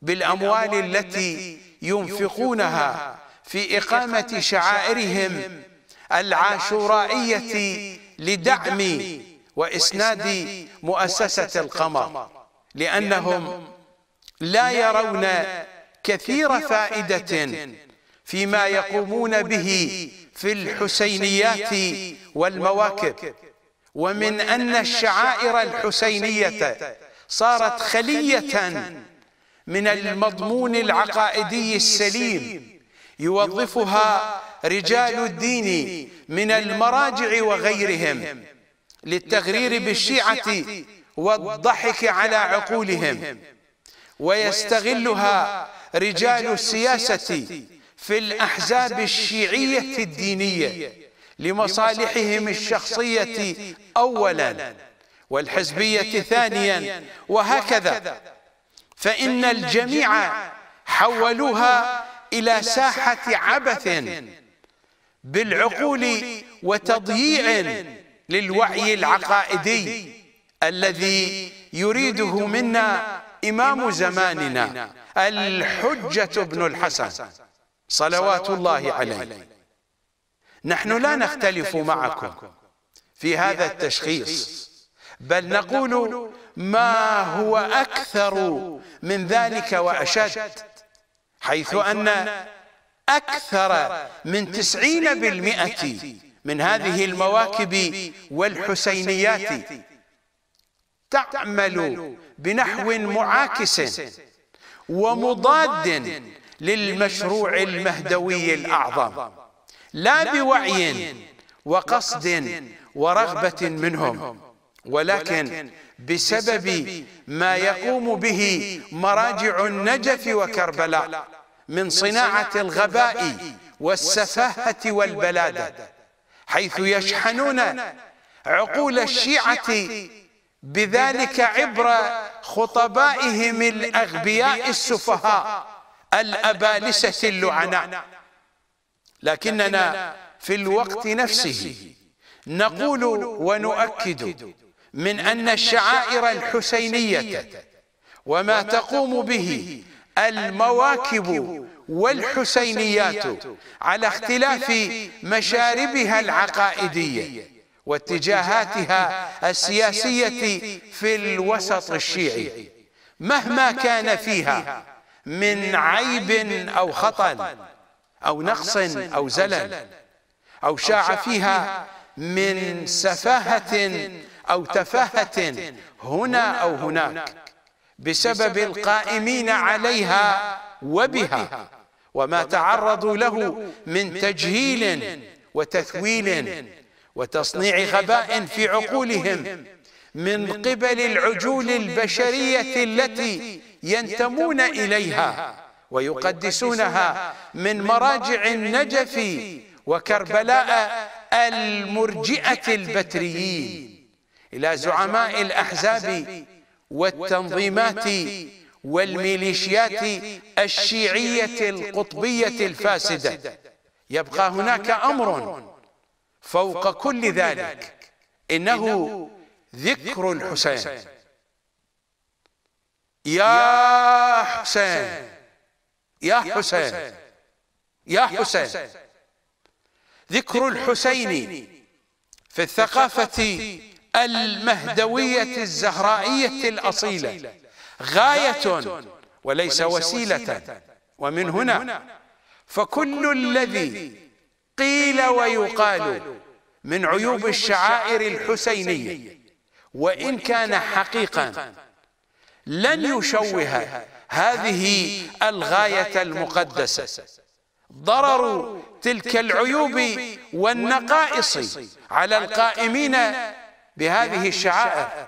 بالأموال التي ينفقونها في إقامة شعائرهم العاشورائية لدعم وإسناد مؤسسة القمر لأنهم لا يرون كثير فائدة فيما يقومون به في الحسينيات والمواكب ومن أن الشعائر الحسينية صارت خلية من المضمون العقائدي السليم يوظفها رجال الدين من المراجع وغيرهم للتغرير بالشيعة والضحك على عقولهم ويستغلها رجال السياسة في الأحزاب الشيعية الدينية لمصالحهم الشخصية أولا والحزبية ثانيا وهكذا فإن الجميع حولوها إلى ساحة عبث بالعقول وتضييع للوعي العقائدي الذي يريده منا إمام زماننا الحجة بن الحسن صلوات الله عليه نحن لا نختلف معكم في هذا التشخيص بل نقول ما هو أكثر من ذلك وأشد حيث أن أكثر من تسعين بالمئة من هذه المواكب والحسينيات تعمل بنحو معاكس ومضاد للمشروع المهدوي الأعظم لا بوعي وقصد ورغبة منهم ولكن بسبب ما يقوم به مراجع النجف وكربلاء من صناعة الغباء والسفاهة والبلادة حيث يشحنون عقول الشيعة بذلك عبر خطبائهم الأغبياء السفهاء الأبالسة اللعناء لكننا في الوقت نفسه نقول ونؤكد من أن الشعائر الحسينية وما تقوم به المواكب والحسينيات على اختلاف مشاربها العقائدية واتجاهاتها السياسية في الوسط الشيعي مهما كان فيها من عيب أو خطأ أو نقص أو زلل أو شاع فيها من سفاهة أو تفاهة هنا أو هناك بسبب القائمين عليها وبها وما تعرضوا له من تجهيل وتثويل وتصنيع غباء في عقولهم من قبل العجول البشرية التي ينتمون إليها ويقدسونها من مراجع النجف وكربلاء المرجئة البتريين إلى زعماء الأحزاب والتنظيمات والميليشيات الشيعية القطبية الفاسدة يبقى هناك أمر فوق كل ذلك إنه ذكر الحسين يا حسين يا حسين يا حسين ذكر الحسين في الثقافة المهدوية الزهرائية الأصيلة غاية وليس وسيلة ومن هنا فكل الذي قيل ويقال من عيوب الشعائر الحسينية وإن كان حقيقا لن يشوه هذه الغاية المقدسة ضرر تلك العيوب والنقائص على القائمين بهذه الشعائر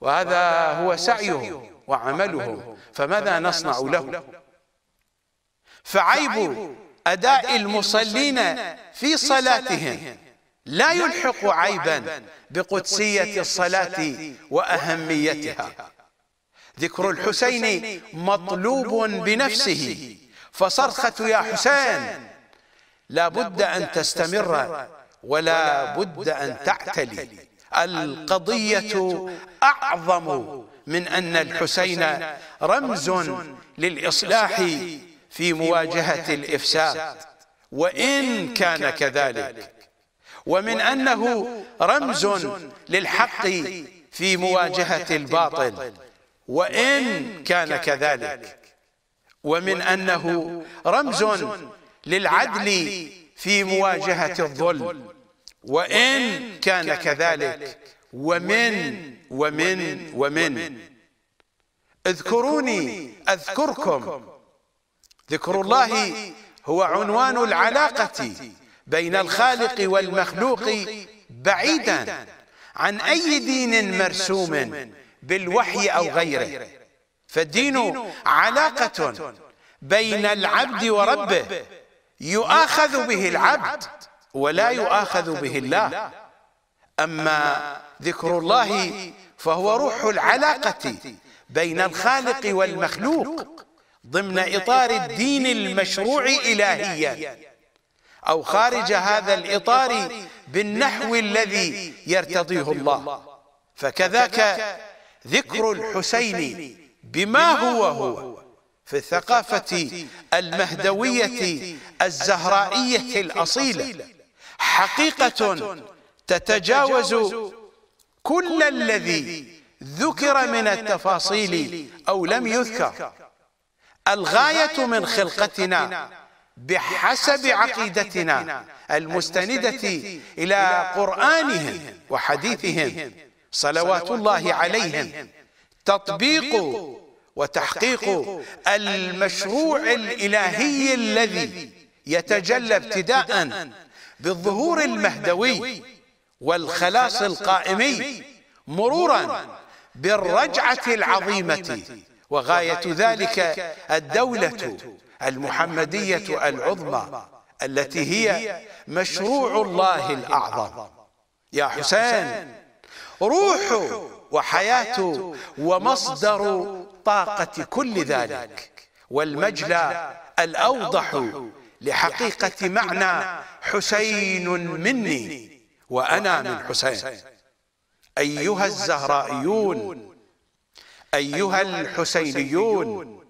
وهذا هو سعيهم وعملهم فماذا نصنع له فعيب أداء المصلين في صلاتهم لا يلحق عيبا بقدسية الصلاة وأهميتها ذكر الحسين مطلوب بنفسه فصرخة يا حسين لا بد أن تستمر ولا بد أن تعتلي القضية أعظم من أن الحسين رمز للإصلاح في مواجهة الإفساد وإن كان كذلك ومن أنه رمز للحق في مواجهة الباطل وإن كان كذلك ومن أنه رمز للعدل في مواجهة الظلم وإن كان كذلك ومن ومن ومن اذكروني أذكركم ذكر الله هو عنوان العلاقة بين الخالق والمخلوق بعيدا عن أي دين مرسوم بالوحي أو غيره فالدين علاقة بين العبد وربه يؤاخذ به العبد ولا يؤاخذ به الله أما ذكر الله فهو روح العلاقة بين الخالق والمخلوق ضمن إطار الدين المشروع إلهيا أو خارج هذا الإطار بالنحو الذي يرتضيه الله فكذاك ذكر الحسين بما هو هو في الثقافة المهدوية الزهرائية الأصيلة حقيقة تتجاوز كل الذي ذكر من التفاصيل أو لم يذكر الغاية من خلقتنا بحسب عقيدتنا المستندة إلى قرآنهم وحديثهم صلوات الله عليهم تطبيق وتحقيق المشروع الإلهي الذي يتجلى ابتداء بالظهور المهدوي والخلاص القائمي مرورا بالرجعة العظيمة وغاية ذلك الدولة المحمدية العظمى التي هي مشروع الله الأعظم يا حسين روحه وحياته ومصدر طاقة كل ذلك والمجلى الأوضح لحقيقة معنى حسين مني وأنا من حسين أيها الزهرائيون أيها الحسينيون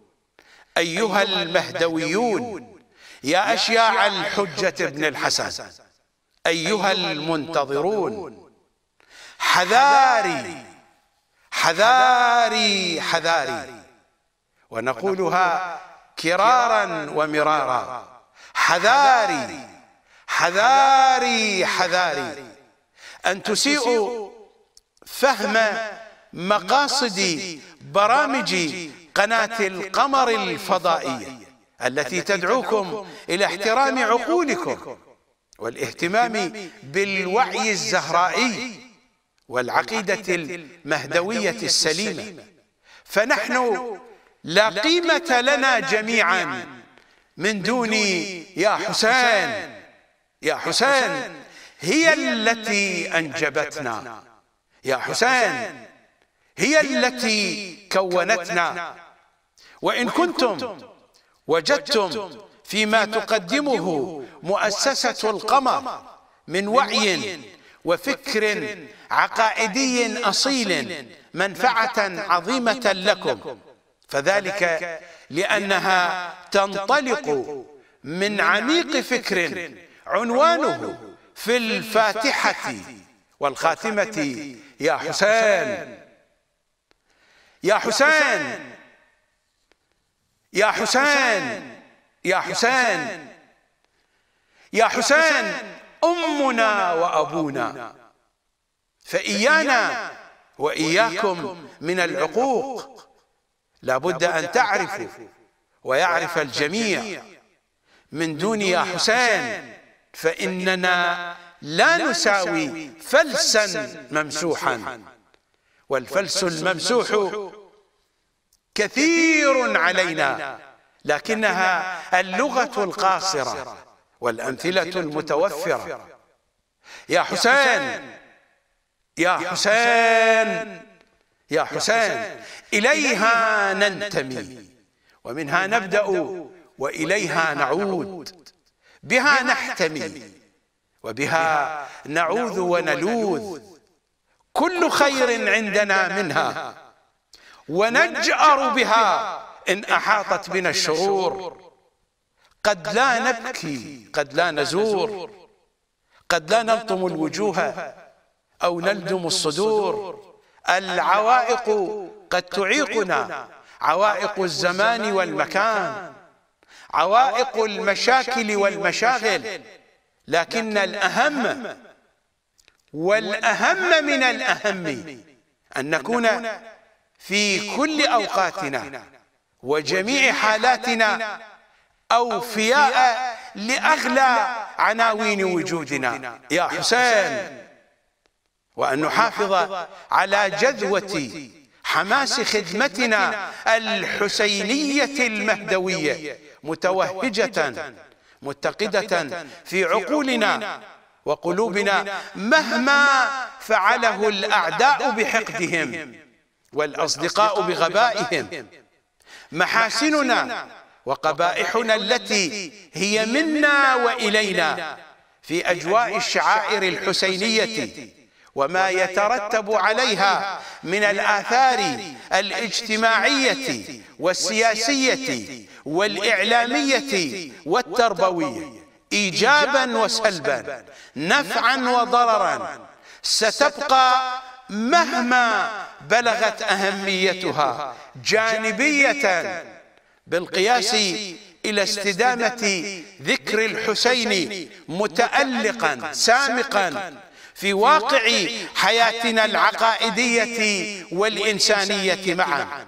أيها المهدويون يا أشياع الحجة ابن الحسن أيها المنتظرون حذاري حذاري حذاري ونقولها كرارا ومرارا حذاري حذاري حذاري أن تسيء فهم مقاصد برامج قناة القمر الفضائية التي تدعوكم إلى احترام عقولكم والاهتمام بالوعي الزهرائي والعقيدة المهدوية السليمة فنحن لا قيمة لنا جميعا من دون يا حسين يا حسين هي التي أنجبتنا يا حسين هي التي كونتنا وإن كنتم وجدتم فيما تقدمه مؤسسة القمر من وعي وفكر عقائدي أصيل منفعة عظيمة لكم فذلك لأنها تنطلق من عميق فكر عنوانه في الفاتحة والخاتمة يا حسين يا حسين يا حسين يا حسين يا حسين أمنا وأبونا فإيانا وإياكم من العقوق لابد أن تعرفوا ويعرف الجميع من دون يا حسين فإننا لا نساوي فلسا ممسوحا والفلس الممسوح كثير علينا لكنها اللغة القاصرة والأمثلة المتوفرة يا حسين يا حسين يا حسين إليها ننتمي ومنها نبدأ وإليها نعود بها نحتمي وبها نعوذ ونلوذ كل خير عندنا منها ونجأر بها إن أحاطت بنا الشرور قد لا نبكي قد لا نزور قد لا نلطم الوجوه أو نلدم الصدور العوائق قد تعيقنا عوائق الزمان والمكان عوائق المشاكل والمشاغل لكن الأهم والأهم من الأهم أن نكون في كل أوقاتنا وجميع حالاتنا أوفياء لأغلى عناوين وجودنا يا حسين وأن نحافظ على جذوة حماس خدمتنا الحسينية المهدوية متوهجة متقدة في عقولنا وقلوبنا مهما فعله الأعداء بحقدهم والأصدقاء بغبائهم محاسننا وقبائحنا التي هي منا وإلينا في أجواء الشعائر الحسينية وما يترتب عليها من الآثار الاجتماعية والسياسية والإعلامية والتربوية إيجابا وسلبا نفعا وضررا ستبقى مهما بلغت أهميتها جانبية بالقياس إلى استدامة ذكر الحسين متألقا سامقا في واقع حياتنا العقائدية والإنسانية معا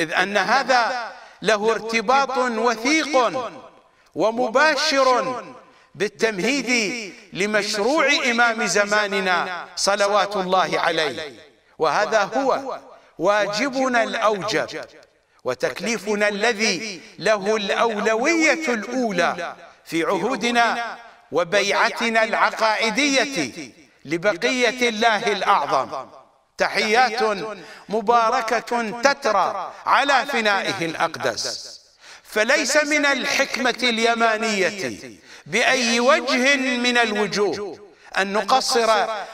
إذ أن هذا له ارتباط وثيق ومباشر بالتمهيد لمشروع إمام زماننا صلوات الله عليه وهذا هو واجبنا الأوجب وتكليفنا الذي له الأولوية الأولى في عهودنا وبيعتنا العقائدية لبقية الله الأعظم تحيات مباركة تترى على فنائه الأقدس فليس من الحكمة اليمانية بأي وجه من الوجوه أن نقصر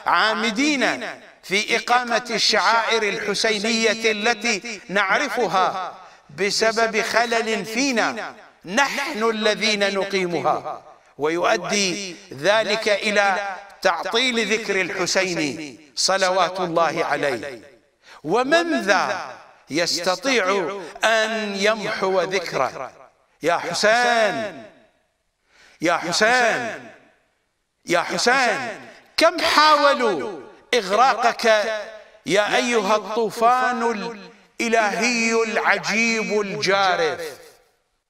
عامدين في إقامة الشعائر الحسينية التي نعرفها بسبب خلل فينا نحن الذين نقيمها ويؤدي ذلك إلى تعطيل ذكر الحسين صلوات الله عليه ومن ذا يستطيع أن يمحو ذكره يا حسين يا حسين يا حسين كم حاولوا إغراقك يا أيها الطوفان الإلهي العجيب الجارف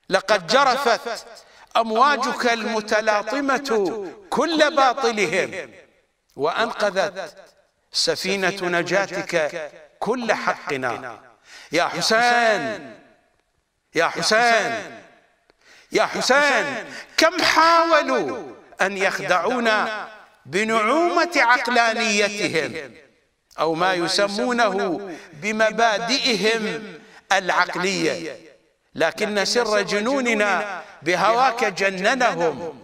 لقد جرفت أمواجك المتلاطمة كل باطلهم وأنقذت سفينة نجاتك كل حقنا يا حسين يا حسين يا حسين كم حاولوا أن يخدعونا بنعومة عقلانيتهم أو ما يسمونه بمبادئهم العقلية لكن سر جنوننا بهواك جننهم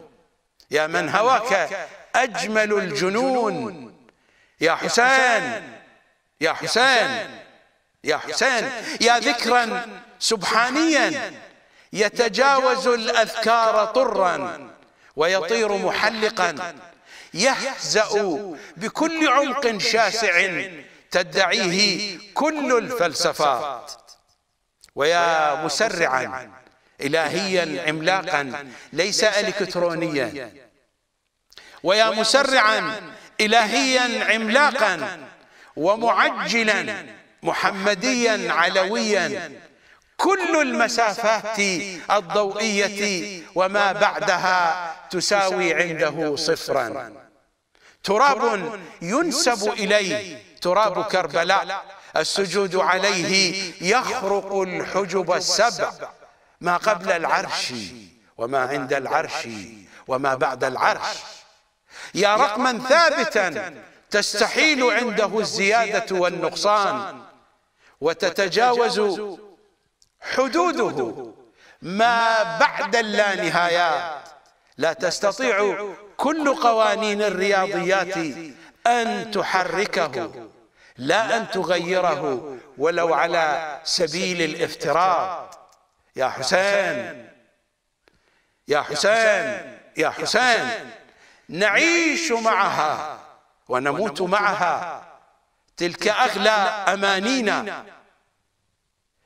يا من هواك أجمل الجنون يا حسين يا حسين يا حسين يا ذكرا سبحانيا يتجاوز الأذكار طرا ويطير محلقا يهزأ بكل عمق شاسع تدعيه كل الفلسفات ويا مسرعا إلهيا عملاقا ليس إلكترونيا ويا مسرعا إلهيا عملاقا ومعجلا محمديا علويا كل المسافات الضوئية وما بعدها تساوي عنده صفرا تراب ينسب إليه تراب كربلاء السجود عليه يخرق الحجب السبع ما قبل العرش وما عند العرش وما بعد العرش يا رقما ثابتا تستحيل عنده الزيادة والنقصان وتتجاوز حدوده ما بعد اللانهايات لا تستطيع كل قوانين الرياضيات أن تحركه لا أن تغيره ولو على سبيل الافتراض يا حسين يا حسين يا حسين نعيش معها ونموت معها تلك أغلى أمانينا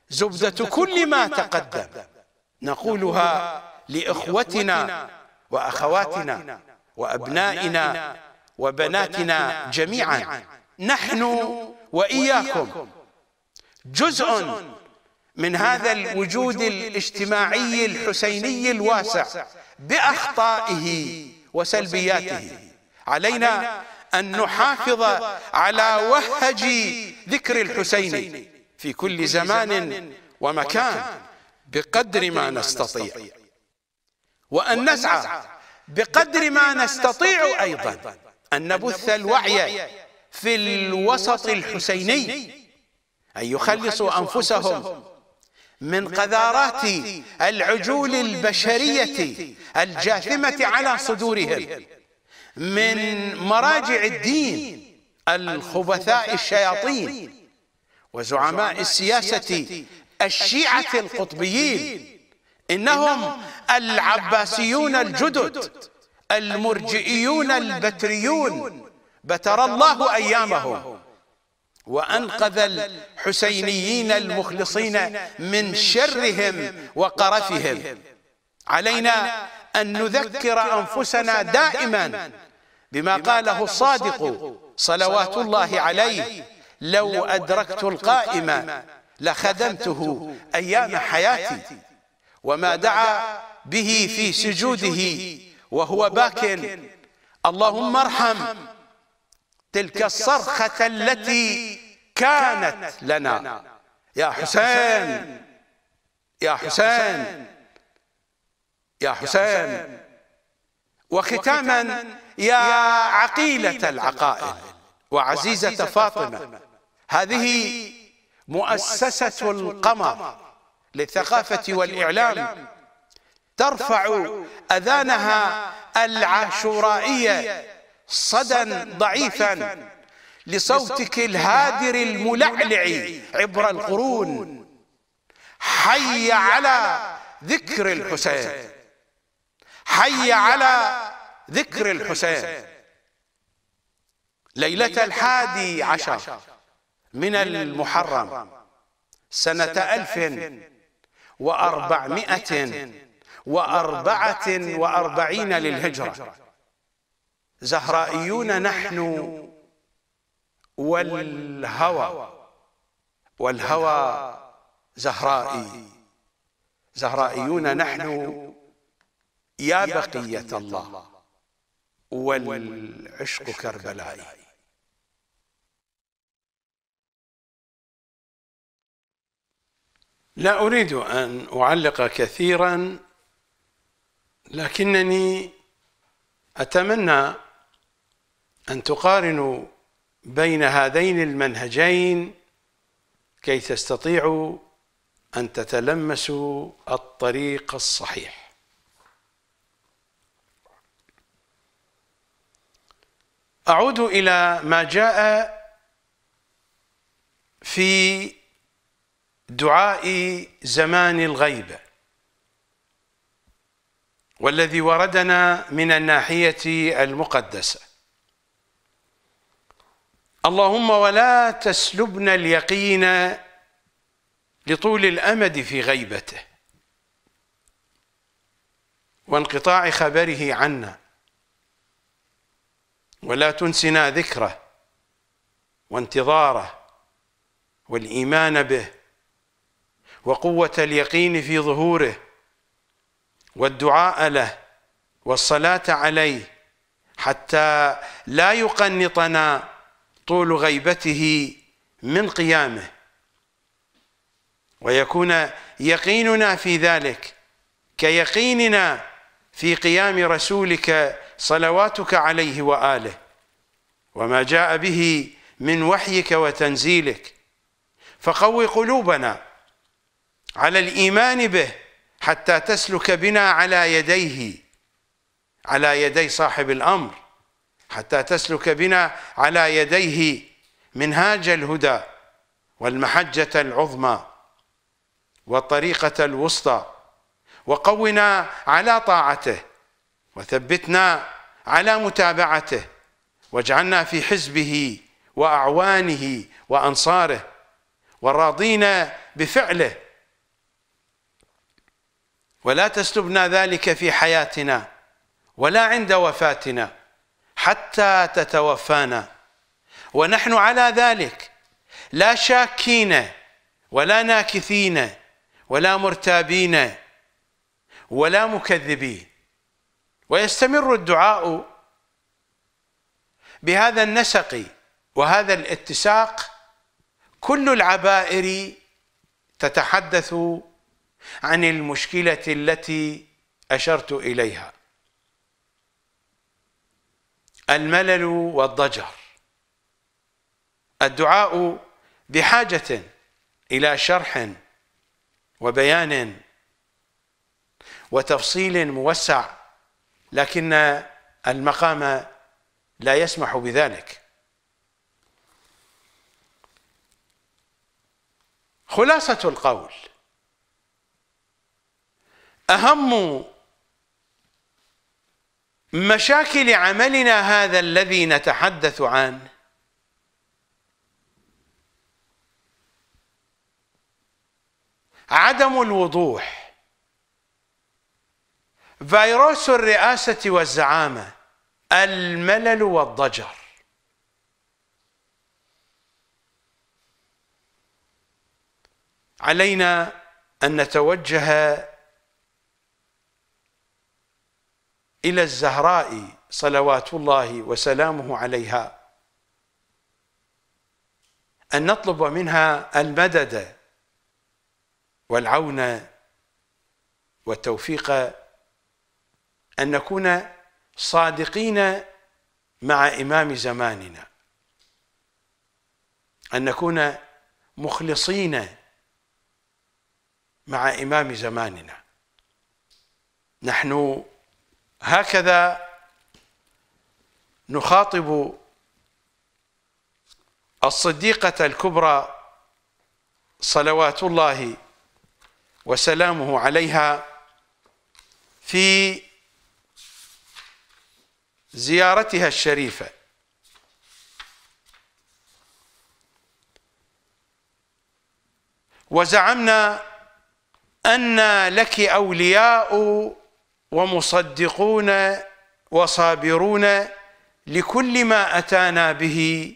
زبدة كل ما تقدم نقولها لإخوتنا وأخواتنا وأبنائنا وبناتنا جميعا نحن وإياكم جزء من هذا الوجود الاجتماعي الحسيني الواسع بأخطائه وسلبياته علينا أن نحافظ على وهج ذكر الحسيني في كل زمان ومكان بقدر ما نستطيع وأن نسعى بقدر ما نستطيع أيضا أن نبث الوعي في الوسط الحسيني أن يخلصوا أنفسهم من قذارات العجول البشرية الجاثمة على صدورهم من مراجع الدين الخبثاء الشياطين وزعماء السياسة الشيعة القطبيين إنهم العباسيون الجدد المرجئيون البتريون بتر الله أيامهم وأنقذ الحسينيين المخلصين من شرهم وقرفهم علينا أن نذكر أنفسنا دائما بما قاله الصادق صلوات الله عليه لو أدركت القائمة لخدمته أيام حياتي وما دعا به في سجوده وهو باك اللهم ارحم تلك الصرخة التي كانت لنا يا حسين يا حسين يا حسين وختاما يا عقيلة العقائد وعزيزة فاطمة هذه مؤسسة القمر للثقافة والإعلام ترفع أذانها العاشورائية صدى ضعيفا لصوتك الهادر الملعلع عبر القرون حي على ذكر الحسين حي على ذكر الحسين ليلة الحادي عشر من المحرم سنة ألف وأربعمائة وأربعة وأربعين للهجرة زهرائيون نحن والهوى والهوى زهرائي زهرائيون نحن يا بقية الله والعشق كربلائي لا أريد أن أعلق كثيرا لكنني أتمنى أن تقارنوا بين هذين المنهجين كي تستطيعوا أن تتلمسوا الطريق الصحيح أعود إلى ما جاء في دعاء زمان الغيبة والذي وردنا من الناحية المقدسة اللهم ولا تسلبنا اليقين لطول الأمد في غيبته وانقطاع خبره عنا ولا تنسنا ذكره وانتظاره والإيمان به وقوة اليقين في ظهوره والدعاء له والصلاة عليه حتى لا يقنطنا طول غيبته من قيامه ويكون يقيننا في ذلك كيقيننا في قيام رسولك صلواتك عليه وآله وما جاء به من وحيك وتنزيلك فقو قلوبنا على الإيمان به حتى تسلك بنا على يديه على يدي صاحب الأمر حتى تسلك بنا على يديه منهاج الهدى والمحجة العظمى والطريقة الوسطى وقونا على طاعته وثبتنا على متابعته واجعلنا في حزبه وأعوانه وأنصاره وراضين بفعله ولا تسلبنا ذلك في حياتنا ولا عند وفاتنا حتى تتوفانا ونحن على ذلك لا شاكين ولا ناكثين ولا مرتابين ولا مكذبين ويستمر الدعاء بهذا النسق وهذا الاتساق كل العبائر تتحدث عن المشكله التي اشرت اليها الملل والضجر الدعاء بحاجه الى شرح وبيان وتفصيل موسع لكن المقام لا يسمح بذلك خلاصه القول اهم مشاكل عملنا هذا الذي نتحدث عنه عدم الوضوح فيروس الرئاسة والزعامة الملل والضجر علينا أن نتوجه إلى الزهراء صلوات الله وسلامه عليها أن نطلب منها المدد والعون والتوفيق أن نكون صادقين مع إمام زماننا أن نكون مخلصين مع إمام زماننا نحن هكذا نخاطب الصديقة الكبرى صلوات الله وسلامه عليها في زيارتها الشريفة وزعمنا أن لك أولياء ومصدقون وصابرون لكل ما اتانا به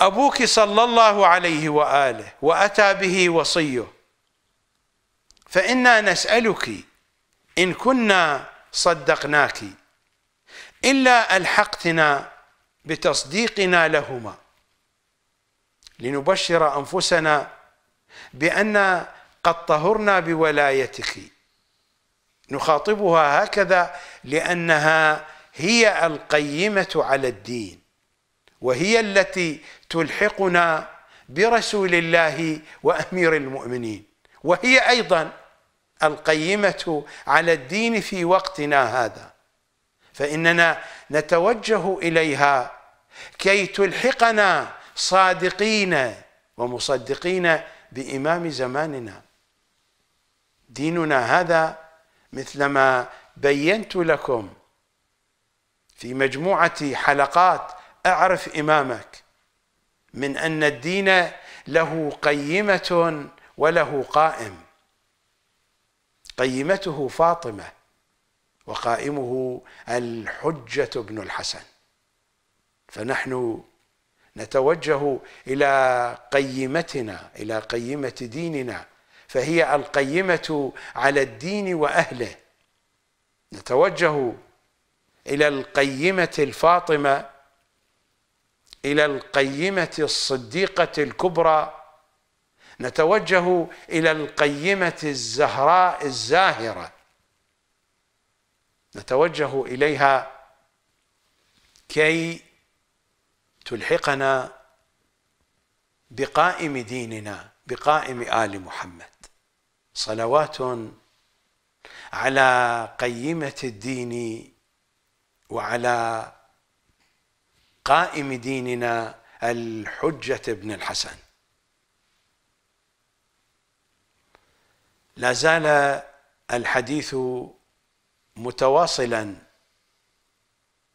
ابوك صلى الله عليه واله واتى به وصيه فانا نسالك ان كنا صدقناك الا الحقتنا بتصديقنا لهما لنبشر انفسنا بان قد طهرنا بولايتك نخاطبها هكذا لانها هي القيمه على الدين وهي التي تلحقنا برسول الله وامير المؤمنين وهي ايضا القيمه على الدين في وقتنا هذا فاننا نتوجه اليها كي تلحقنا صادقين ومصدقين بامام زماننا ديننا هذا مثلما بينت لكم في مجموعه حلقات اعرف امامك من ان الدين له قيمه وله قائم قيمته فاطمه وقائمه الحجه بن الحسن فنحن نتوجه الى قيمتنا الى قيمه ديننا فهي القيمة على الدين وأهله نتوجه إلى القيمة الفاطمة إلى القيمة الصديقة الكبرى نتوجه إلى القيمة الزهراء الزاهرة نتوجه إليها كي تلحقنا بقائم ديننا بقائم آل محمد صلوات على قيمة الدين وعلى قائم ديننا الحجة ابن الحسن لا زال الحديث متواصلا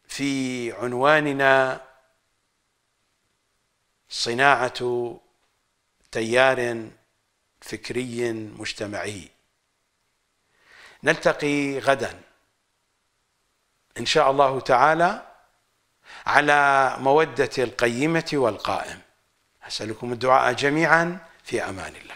في عنواننا صناعة تيار فكري مجتمعي نلتقي غدا ان شاء الله تعالى على موده القيمه والقائم اسالكم الدعاء جميعا في امان الله